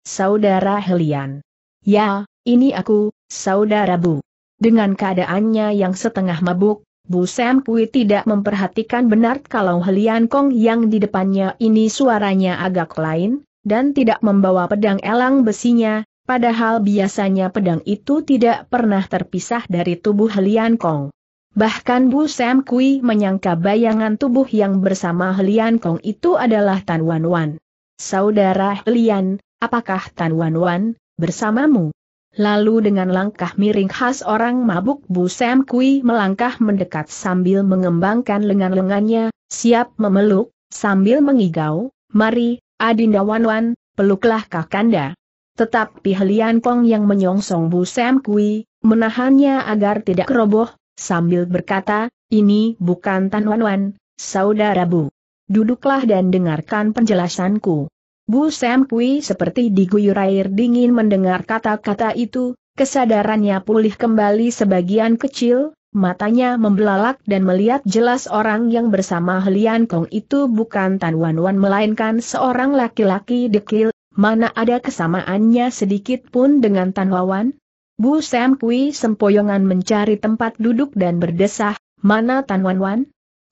Saudara Helian. Ya, ini aku, saudara Bu. Dengan keadaannya yang setengah mabuk, Bu Sam Kui tidak memperhatikan benar kalau Helian Kong yang di depannya ini suaranya agak lain, dan tidak membawa pedang elang besinya, padahal biasanya pedang itu tidak pernah terpisah dari tubuh Helian Kong. Bahkan Bu Sam Kui menyangka bayangan tubuh yang bersama Helian Kong itu adalah Tan Wan Wan. Saudara Helian, apakah Tan Wan Wan, bersamamu? Lalu dengan langkah miring khas orang mabuk Bu Sam Kui melangkah mendekat sambil mengembangkan lengan-lengannya, siap memeluk, sambil mengigau, mari, Adinda Wan Wan, peluklah kakanda. Tetapi Helian Kong yang menyongsong Bu Sam Kui, menahannya agar tidak keroboh, sambil berkata, ini bukan Tan Wan Wan, saudara Bu. Duduklah dan dengarkan penjelasanku. Bu Sam Kui seperti diguyur air dingin mendengar kata-kata itu, kesadarannya pulih kembali sebagian kecil, matanya membelalak dan melihat jelas orang yang bersama Helian Kong itu bukan Tan Wan Wan melainkan seorang laki-laki dekil, mana ada kesamaannya sedikit pun dengan Tan Wawan? Bu Sam Kui sempoyongan mencari tempat duduk dan berdesah, mana Tan Wan Wan?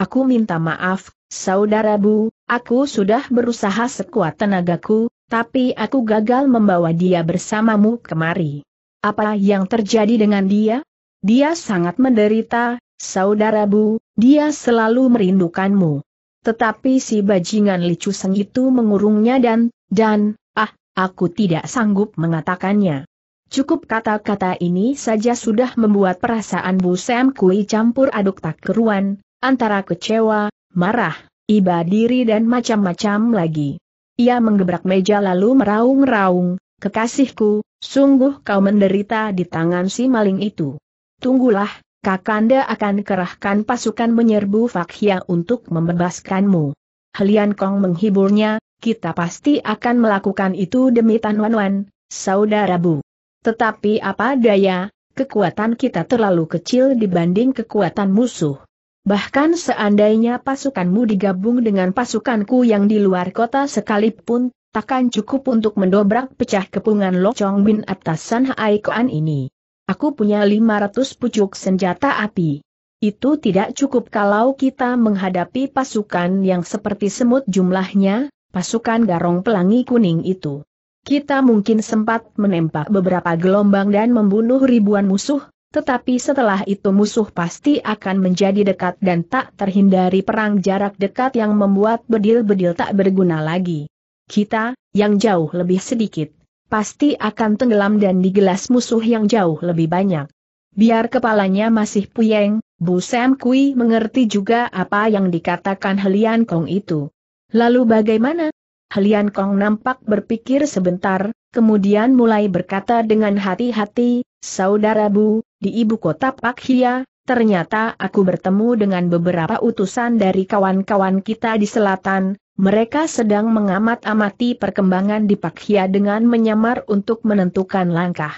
Aku minta maaf, saudara Bu, aku sudah berusaha sekuat tenagaku, tapi aku gagal membawa dia bersamamu kemari. Apa yang terjadi dengan dia? Dia sangat menderita, saudara Bu, dia selalu merindukanmu. Tetapi si bajingan licu seng itu mengurungnya dan, dan, ah, aku tidak sanggup mengatakannya. Cukup kata-kata ini saja sudah membuat perasaan Bu Sam Kui campur aduk tak keruan, antara kecewa, marah, iba diri dan macam-macam lagi. Ia menggebrak meja lalu meraung-raung, kekasihku, sungguh kau menderita di tangan si maling itu. Tunggulah, Kakanda akan kerahkan pasukan menyerbu Fakhia untuk membebaskanmu. Helian Kong menghiburnya, kita pasti akan melakukan itu demi Tan Wan Wan, saudara Bu. Tetapi apa daya, kekuatan kita terlalu kecil dibanding kekuatan musuh. Bahkan seandainya pasukanmu digabung dengan pasukanku yang di luar kota sekalipun, takkan cukup untuk mendobrak pecah kepungan Locong Bin atasan Haikoan ini. Aku punya 500 pucuk senjata api. Itu tidak cukup kalau kita menghadapi pasukan yang seperti semut jumlahnya, pasukan garong pelangi kuning itu. Kita mungkin sempat menembak beberapa gelombang dan membunuh ribuan musuh, tetapi setelah itu musuh pasti akan menjadi dekat dan tak terhindari perang jarak dekat yang membuat bedil-bedil tak berguna lagi. Kita, yang jauh lebih sedikit, pasti akan tenggelam dan digelas musuh yang jauh lebih banyak. Biar kepalanya masih puyeng, Bu Sam Kui mengerti juga apa yang dikatakan Helian Kong itu. Lalu bagaimana? Helian Kong nampak berpikir sebentar, kemudian mulai berkata dengan hati-hati, Saudara Bu, di ibu kota Pak Hia, ternyata aku bertemu dengan beberapa utusan dari kawan-kawan kita di selatan, mereka sedang mengamat-amati perkembangan di Pak Hia dengan menyamar untuk menentukan langkah.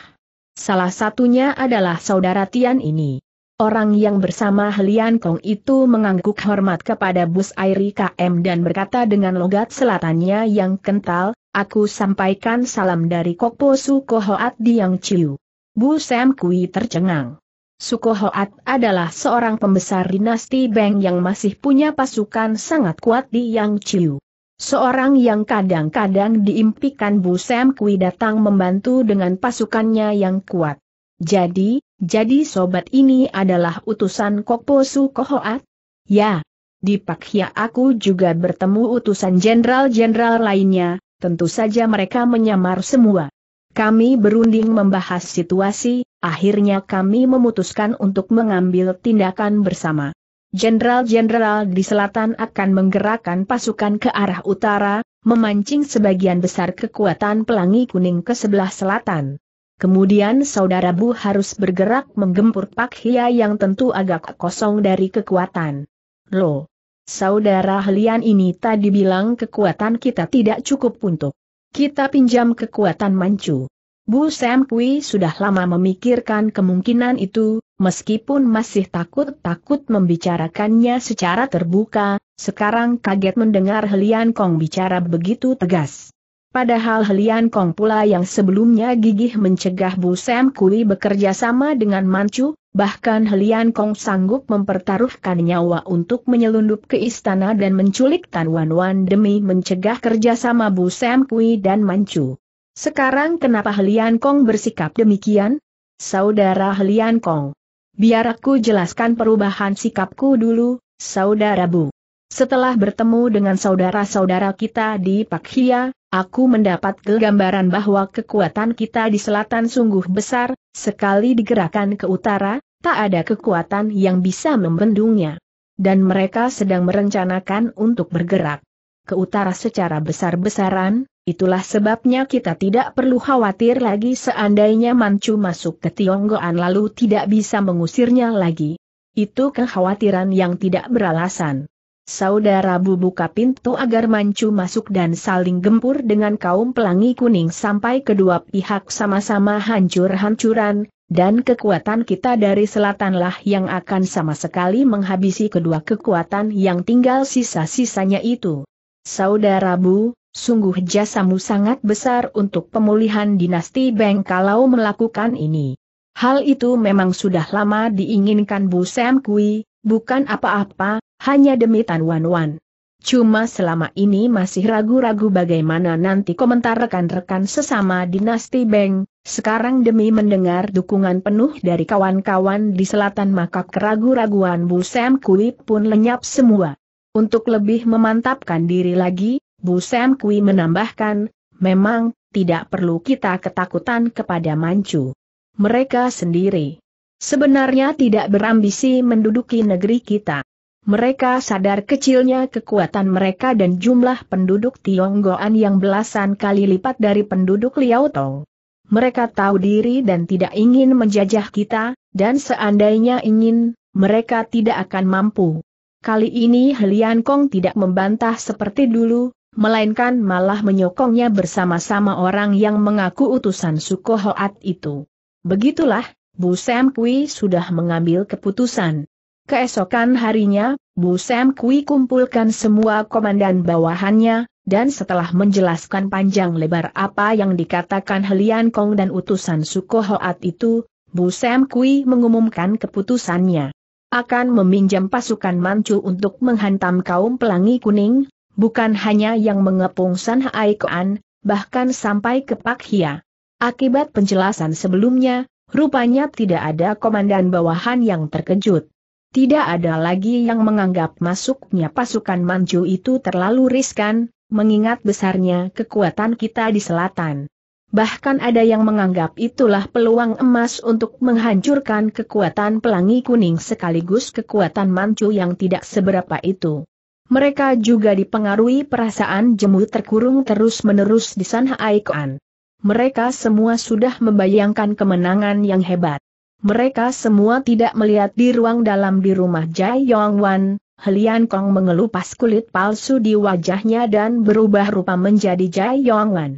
Salah satunya adalah saudara Tian ini. Orang yang bersama Helian Kong itu mengangguk hormat kepada Bus Airi KM dan berkata dengan logat selatannya yang kental, Aku sampaikan salam dari Kokpo Sukohoat Yang Chiu. Bu Sam Kui tercengang. Sukohoat adalah seorang pembesar dinasti Beng yang masih punya pasukan sangat kuat di Yang Chiu. Seorang yang kadang-kadang diimpikan Bu Sam Kui datang membantu dengan pasukannya yang kuat. Jadi, jadi sobat ini adalah utusan Kokpo Sukohoat? Ya. Di Pakhya aku juga bertemu utusan jenderal-jenderal lainnya, tentu saja mereka menyamar semua. Kami berunding membahas situasi, akhirnya kami memutuskan untuk mengambil tindakan bersama. Jenderal-jenderal di selatan akan menggerakkan pasukan ke arah utara, memancing sebagian besar kekuatan pelangi kuning ke sebelah selatan. Kemudian saudara Bu harus bergerak menggempur Pak Hia yang tentu agak kosong dari kekuatan. Loh, saudara Helian ini tadi bilang kekuatan kita tidak cukup untuk kita pinjam kekuatan Mancu. Bu Sam Kui sudah lama memikirkan kemungkinan itu, meskipun masih takut-takut membicarakannya secara terbuka, sekarang kaget mendengar Helian Kong bicara begitu tegas. Padahal Helian Kong pula yang sebelumnya gigih mencegah Bu Sam Kui bekerja sama dengan Manchu, bahkan Helian Kong sanggup mempertaruhkan nyawa untuk menyelundup ke istana dan menculik Tan Wan Wan demi mencegah kerjasama Bu Sam Kui dan Manchu. Sekarang kenapa Helian Kong bersikap demikian? Saudara Helian Kong. Biar aku jelaskan perubahan sikapku dulu, Saudara Bu. Setelah bertemu dengan saudara-saudara kita di Pakhia, aku mendapat gambaran bahwa kekuatan kita di selatan sungguh besar, sekali digerakkan ke utara, tak ada kekuatan yang bisa membendungnya. Dan mereka sedang merencanakan untuk bergerak ke utara secara besar-besaran, itulah sebabnya kita tidak perlu khawatir lagi seandainya Manchu masuk ke Tionggoan lalu tidak bisa mengusirnya lagi. Itu kekhawatiran yang tidak beralasan. Saudara Bu buka pintu agar Mancu masuk dan saling gempur dengan kaum pelangi kuning sampai kedua pihak sama-sama hancur-hancuran, dan kekuatan kita dari selatanlah yang akan sama sekali menghabisi kedua kekuatan yang tinggal sisa-sisanya itu. Saudara Bu, sungguh jasamu sangat besar untuk pemulihan dinasti Beng kalau melakukan ini. Hal itu memang sudah lama diinginkan Bu Sam Kui, bukan apa-apa, hanya demi Tan Wan Wan. Cuma selama ini masih ragu-ragu bagaimana nanti komentar rekan-rekan sesama dinasti Beng, sekarang demi mendengar dukungan penuh dari kawan-kawan di selatan maka keragu-raguan Bu Sam Kui pun lenyap semua. Untuk lebih memantapkan diri lagi, Bu Sam Kui menambahkan, memang, tidak perlu kita ketakutan kepada Manchu. Mereka sendiri. Sebenarnya tidak berambisi menduduki negeri kita. Mereka sadar kecilnya kekuatan mereka dan jumlah penduduk Tionggoan yang belasan kali lipat dari penduduk Liao Tong. Mereka tahu diri dan tidak ingin menjajah kita, dan seandainya ingin, mereka tidak akan mampu. Kali ini Helian Kong tidak membantah seperti dulu, melainkan malah menyokongnya bersama-sama orang yang mengaku utusan suku Hoat itu. Begitulah, Bu Sam Kui sudah mengambil keputusan. Keesokan harinya, Bu Sam Kui kumpulkan semua komandan bawahannya, dan setelah menjelaskan panjang lebar apa yang dikatakan Helian Kong dan utusan Suko itu, Bu Sam Kui mengumumkan keputusannya. Akan meminjam pasukan Manchu untuk menghantam kaum pelangi kuning, bukan hanya yang mengepung San Haikoan, bahkan sampai ke Pak Hia. Akibat penjelasan sebelumnya, rupanya tidak ada komandan bawahan yang terkejut. Tidak ada lagi yang menganggap masuknya pasukan Manju itu terlalu riskan, mengingat besarnya kekuatan kita di selatan. Bahkan ada yang menganggap itulah peluang emas untuk menghancurkan kekuatan pelangi kuning sekaligus kekuatan Manju yang tidak seberapa itu. Mereka juga dipengaruhi perasaan jemu terkurung terus-menerus di Sanhaikoan. Mereka semua sudah membayangkan kemenangan yang hebat. Mereka semua tidak melihat di ruang dalam di rumah Jai Yong Wan, Helian Kong mengelupas kulit palsu di wajahnya dan berubah rupa menjadi Jai Yong Wan.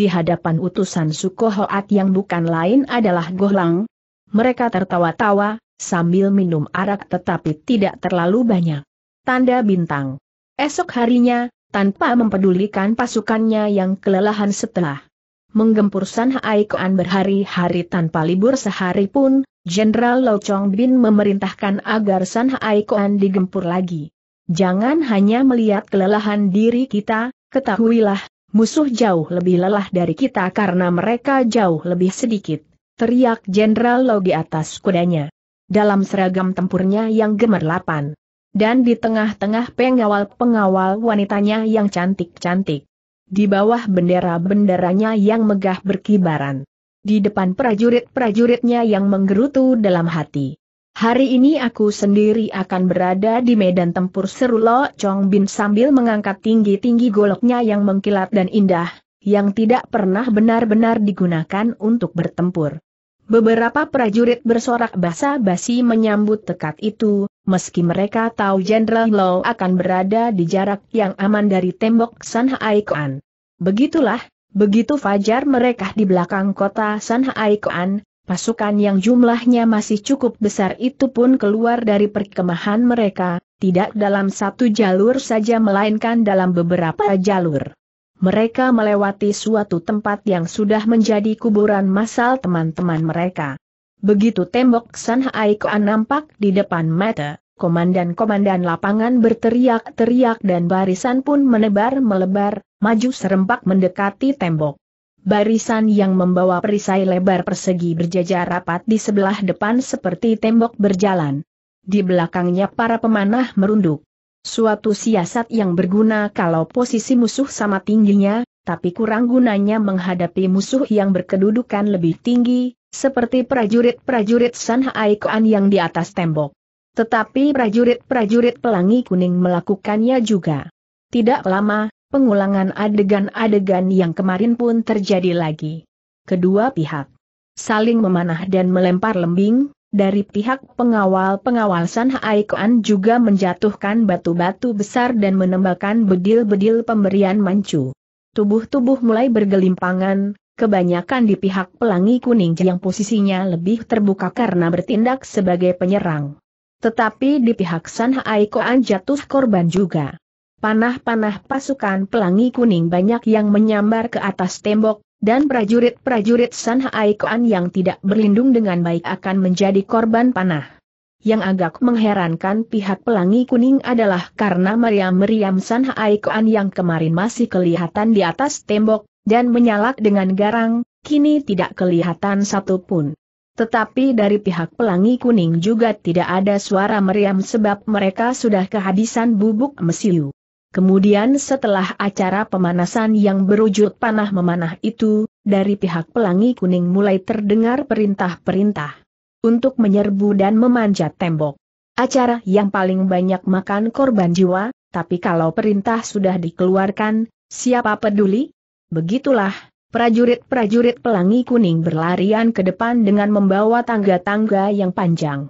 Di hadapan utusan suku Hoat yang bukan lain adalah Lang. mereka tertawa-tawa, sambil minum arak tetapi tidak terlalu banyak. Tanda bintang. Esok harinya, tanpa mempedulikan pasukannya yang kelelahan setelah menggempur Shanghai Koan berhari-hari tanpa libur sehari pun, Jenderal Lo Chong Bin memerintahkan agar Shanghai Koan digempur lagi. Jangan hanya melihat kelelahan diri kita, ketahuilah, musuh jauh lebih lelah dari kita karena mereka jauh lebih sedikit, teriak Jenderal Lo di atas kudanya. Dalam seragam tempurnya yang gemerlapan. Dan di tengah-tengah pengawal-pengawal wanitanya yang cantik-cantik di bawah bendera-benderanya yang megah berkibaran. Di depan prajurit-prajuritnya yang menggerutu dalam hati. Hari ini aku sendiri akan berada di medan tempur seru Lo Chong Bin sambil mengangkat tinggi-tinggi goloknya yang mengkilat dan indah, yang tidak pernah benar-benar digunakan untuk bertempur. Beberapa prajurit bersorak basa-basi menyambut tekad itu, Meski mereka tahu Jenderal Lo akan berada di jarak yang aman dari tembok San Haikuan. Begitulah, begitu fajar mereka di belakang kota San Haikuan, pasukan yang jumlahnya masih cukup besar itu pun keluar dari perkemahan mereka, tidak dalam satu jalur saja melainkan dalam beberapa jalur. Mereka melewati suatu tempat yang sudah menjadi kuburan massal teman-teman mereka. Begitu tembok San Haikoan nampak di depan mata, komandan-komandan lapangan berteriak-teriak dan barisan pun menebar-melebar, maju serempak mendekati tembok. Barisan yang membawa perisai lebar persegi berjajar rapat di sebelah depan seperti tembok berjalan. Di belakangnya para pemanah merunduk. Suatu siasat yang berguna kalau posisi musuh sama tingginya, tapi kurang gunanya menghadapi musuh yang berkedudukan lebih tinggi, seperti prajurit-prajurit San Haikuan yang di atas tembok. Tetapi prajurit-prajurit pelangi kuning melakukannya juga. Tidak lama, pengulangan adegan-adegan yang kemarin pun terjadi lagi. Kedua pihak saling memanah dan melempar lembing, dari pihak pengawal-pengawal San Haikuan juga menjatuhkan batu-batu besar dan menembakkan bedil-bedil pemberian mancu. Tubuh-tubuh mulai bergelimpangan, kebanyakan di pihak pelangi kuning yang posisinya lebih terbuka karena bertindak sebagai penyerang. Tetapi di pihak San Haikoan jatuh korban juga. Panah-panah pasukan pelangi kuning banyak yang menyambar ke atas tembok, dan prajurit-prajurit San Haikoan yang tidak berlindung dengan baik akan menjadi korban panah. Yang agak mengherankan pihak pelangi kuning adalah karena meriam-meriam San Haikoan yang kemarin masih kelihatan di atas tembok, dan menyalak dengan garang, kini tidak kelihatan satupun. Tetapi dari pihak pelangi kuning juga tidak ada suara meriam sebab mereka sudah kehabisan bubuk mesiu. Kemudian setelah acara pemanasan yang berujud panah memanah itu, dari pihak pelangi kuning mulai terdengar perintah-perintah untuk menyerbu dan memanjat tembok. Acara yang paling banyak makan korban jiwa, tapi kalau perintah sudah dikeluarkan, siapa peduli? Begitulah, prajurit-prajurit pelangi kuning berlarian ke depan dengan membawa tangga-tangga yang panjang.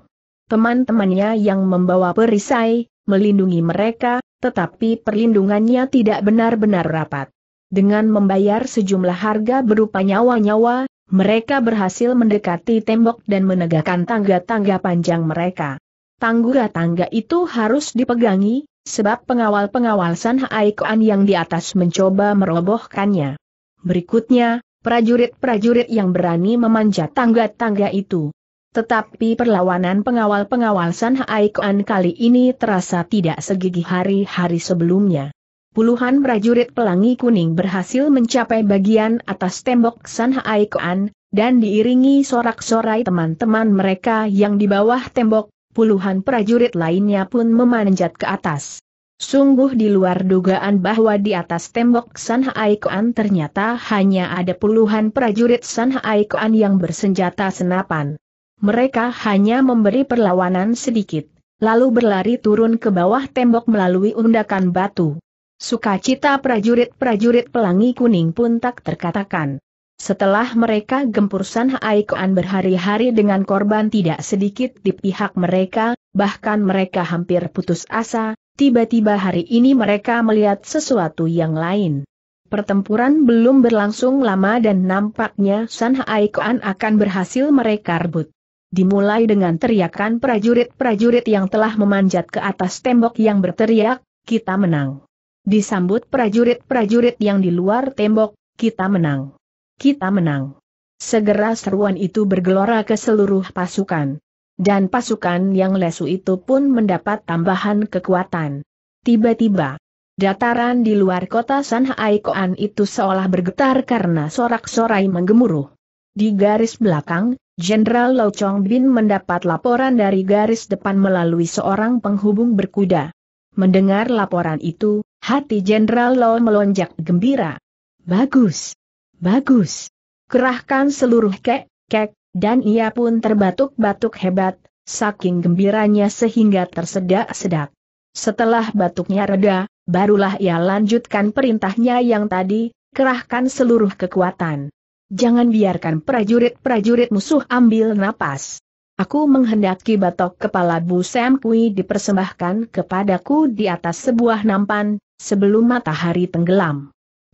Teman-temannya yang membawa perisai, melindungi mereka, tetapi perlindungannya tidak benar-benar rapat. Dengan membayar sejumlah harga berupa nyawa-nyawa, mereka berhasil mendekati tembok dan menegakkan tangga-tangga panjang mereka. Tangga-tangga itu harus dipegangi, sebab pengawal-pengawal San Haikuan yang di atas mencoba merobohkannya. Berikutnya, prajurit-prajurit yang berani memanjat tangga-tangga itu. Tetapi perlawanan pengawal-pengawal San Haikuan kali ini terasa tidak segigi hari-hari sebelumnya. Puluhan prajurit pelangi kuning berhasil mencapai bagian atas tembok San Haikuan, dan diiringi sorak-sorai teman-teman mereka yang di bawah tembok, puluhan prajurit lainnya pun memanjat ke atas. Sungguh di luar dugaan bahwa di atas tembok Sanhai ternyata hanya ada puluhan prajurit Sanhai yang bersenjata senapan. Mereka hanya memberi perlawanan sedikit, lalu berlari turun ke bawah tembok melalui undakan batu. Sukacita prajurit-prajurit pelangi kuning pun tak terkatakan. Setelah mereka gempur Sanhaikoan berhari-hari dengan korban tidak sedikit di pihak mereka, bahkan mereka hampir putus asa, tiba-tiba hari ini mereka melihat sesuatu yang lain. Pertempuran belum berlangsung lama dan nampaknya Sanhaikoan akan berhasil mereka rebut. Dimulai dengan teriakan prajurit-prajurit yang telah memanjat ke atas tembok yang berteriak, kita menang. Disambut prajurit-prajurit yang di luar tembok, kita menang kita menang. Segera seruan itu bergelora ke seluruh pasukan. Dan pasukan yang lesu itu pun mendapat tambahan kekuatan. Tiba-tiba, dataran di luar kota Sanhai Koan itu seolah bergetar karena sorak-sorai menggemuruh. Di garis belakang, Jenderal Lau Chong Bin mendapat laporan dari garis depan melalui seorang penghubung berkuda. Mendengar laporan itu, hati Jenderal Lau melonjak gembira. Bagus, Bagus. Kerahkan seluruh kek, kek, dan ia pun terbatuk-batuk hebat, saking gembiranya sehingga tersedak-sedak. Setelah batuknya reda, barulah ia lanjutkan perintahnya yang tadi, kerahkan seluruh kekuatan. Jangan biarkan prajurit-prajurit musuh ambil napas. Aku menghendaki batok kepala Bu Sam Kui dipersembahkan kepadaku di atas sebuah nampan, sebelum matahari tenggelam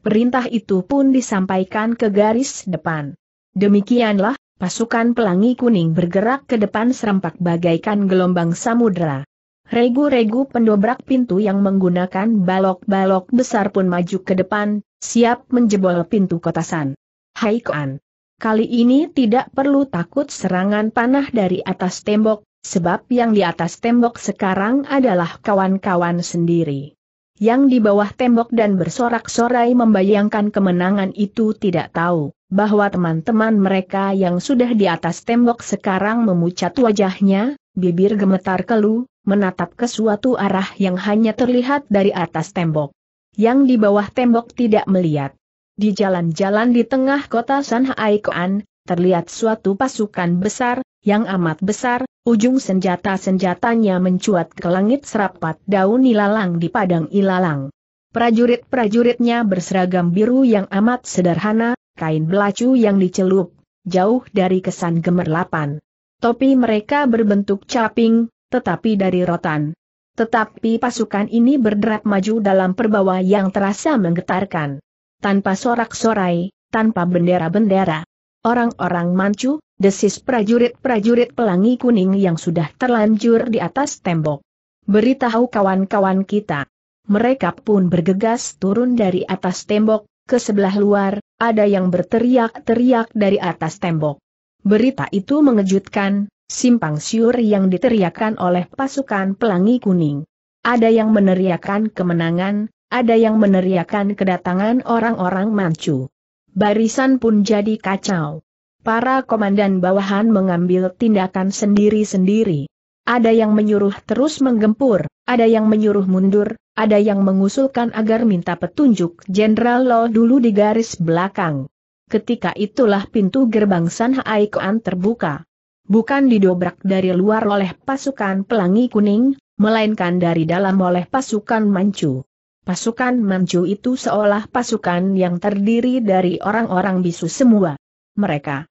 perintah itu pun disampaikan ke garis depan. Demikianlah, pasukan pelangi kuning bergerak ke depan serempak bagaikan gelombang samudera. Regu-regu pendobrak pintu yang menggunakan balok-balok besar pun maju ke depan, siap menjebol pintu kotasan. Hai Kuan! Kali ini tidak perlu takut serangan panah dari atas tembok, sebab yang di atas tembok sekarang adalah kawan-kawan sendiri yang di bawah tembok dan bersorak-sorai membayangkan kemenangan itu tidak tahu bahwa teman-teman mereka yang sudah di atas tembok sekarang memucat wajahnya, bibir gemetar kelu, menatap ke suatu arah yang hanya terlihat dari atas tembok. Yang di bawah tembok tidak melihat. Di jalan-jalan di tengah kota Sanhaikoan, terlihat suatu pasukan besar, yang amat besar, ujung senjata-senjatanya mencuat ke langit serapat daun ilalang di padang ilalang. Prajurit-prajuritnya berseragam biru yang amat sederhana, kain belacu yang dicelup, jauh dari kesan gemerlapan. Topi mereka berbentuk caping, tetapi dari rotan. Tetapi pasukan ini berderap maju dalam perbawa yang terasa menggetarkan. Tanpa sorak-sorai, tanpa bendera-bendera. Orang-orang mancu, desis prajurit-prajurit pelangi kuning yang sudah terlanjur di atas tembok. Beritahu kawan-kawan kita. Mereka pun bergegas turun dari atas tembok, ke sebelah luar, ada yang berteriak-teriak dari atas tembok. Berita itu mengejutkan, simpang siur yang diteriakkan oleh pasukan pelangi kuning. Ada yang meneriakkan kemenangan, ada yang meneriakkan kedatangan orang-orang mancu. Barisan pun jadi kacau para komandan bawahan mengambil tindakan sendiri-sendiri. Ada yang menyuruh terus menggempur, ada yang menyuruh mundur, ada yang mengusulkan agar minta petunjuk Jenderal Lo dulu di garis belakang. Ketika itulah pintu gerbang San Haikuan terbuka. Bukan didobrak dari luar oleh pasukan pelangi kuning, melainkan dari dalam oleh pasukan Manchu. Pasukan Manchu itu seolah pasukan yang terdiri dari orang-orang bisu semua. Mereka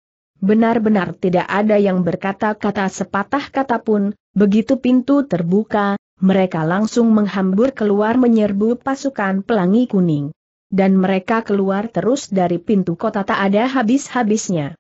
benar-benar tidak ada yang berkata-kata sepatah kata pun, begitu pintu terbuka, mereka langsung menghambur keluar menyerbu pasukan pelangi kuning. Dan mereka keluar terus dari pintu kota tak ada habis-habisnya.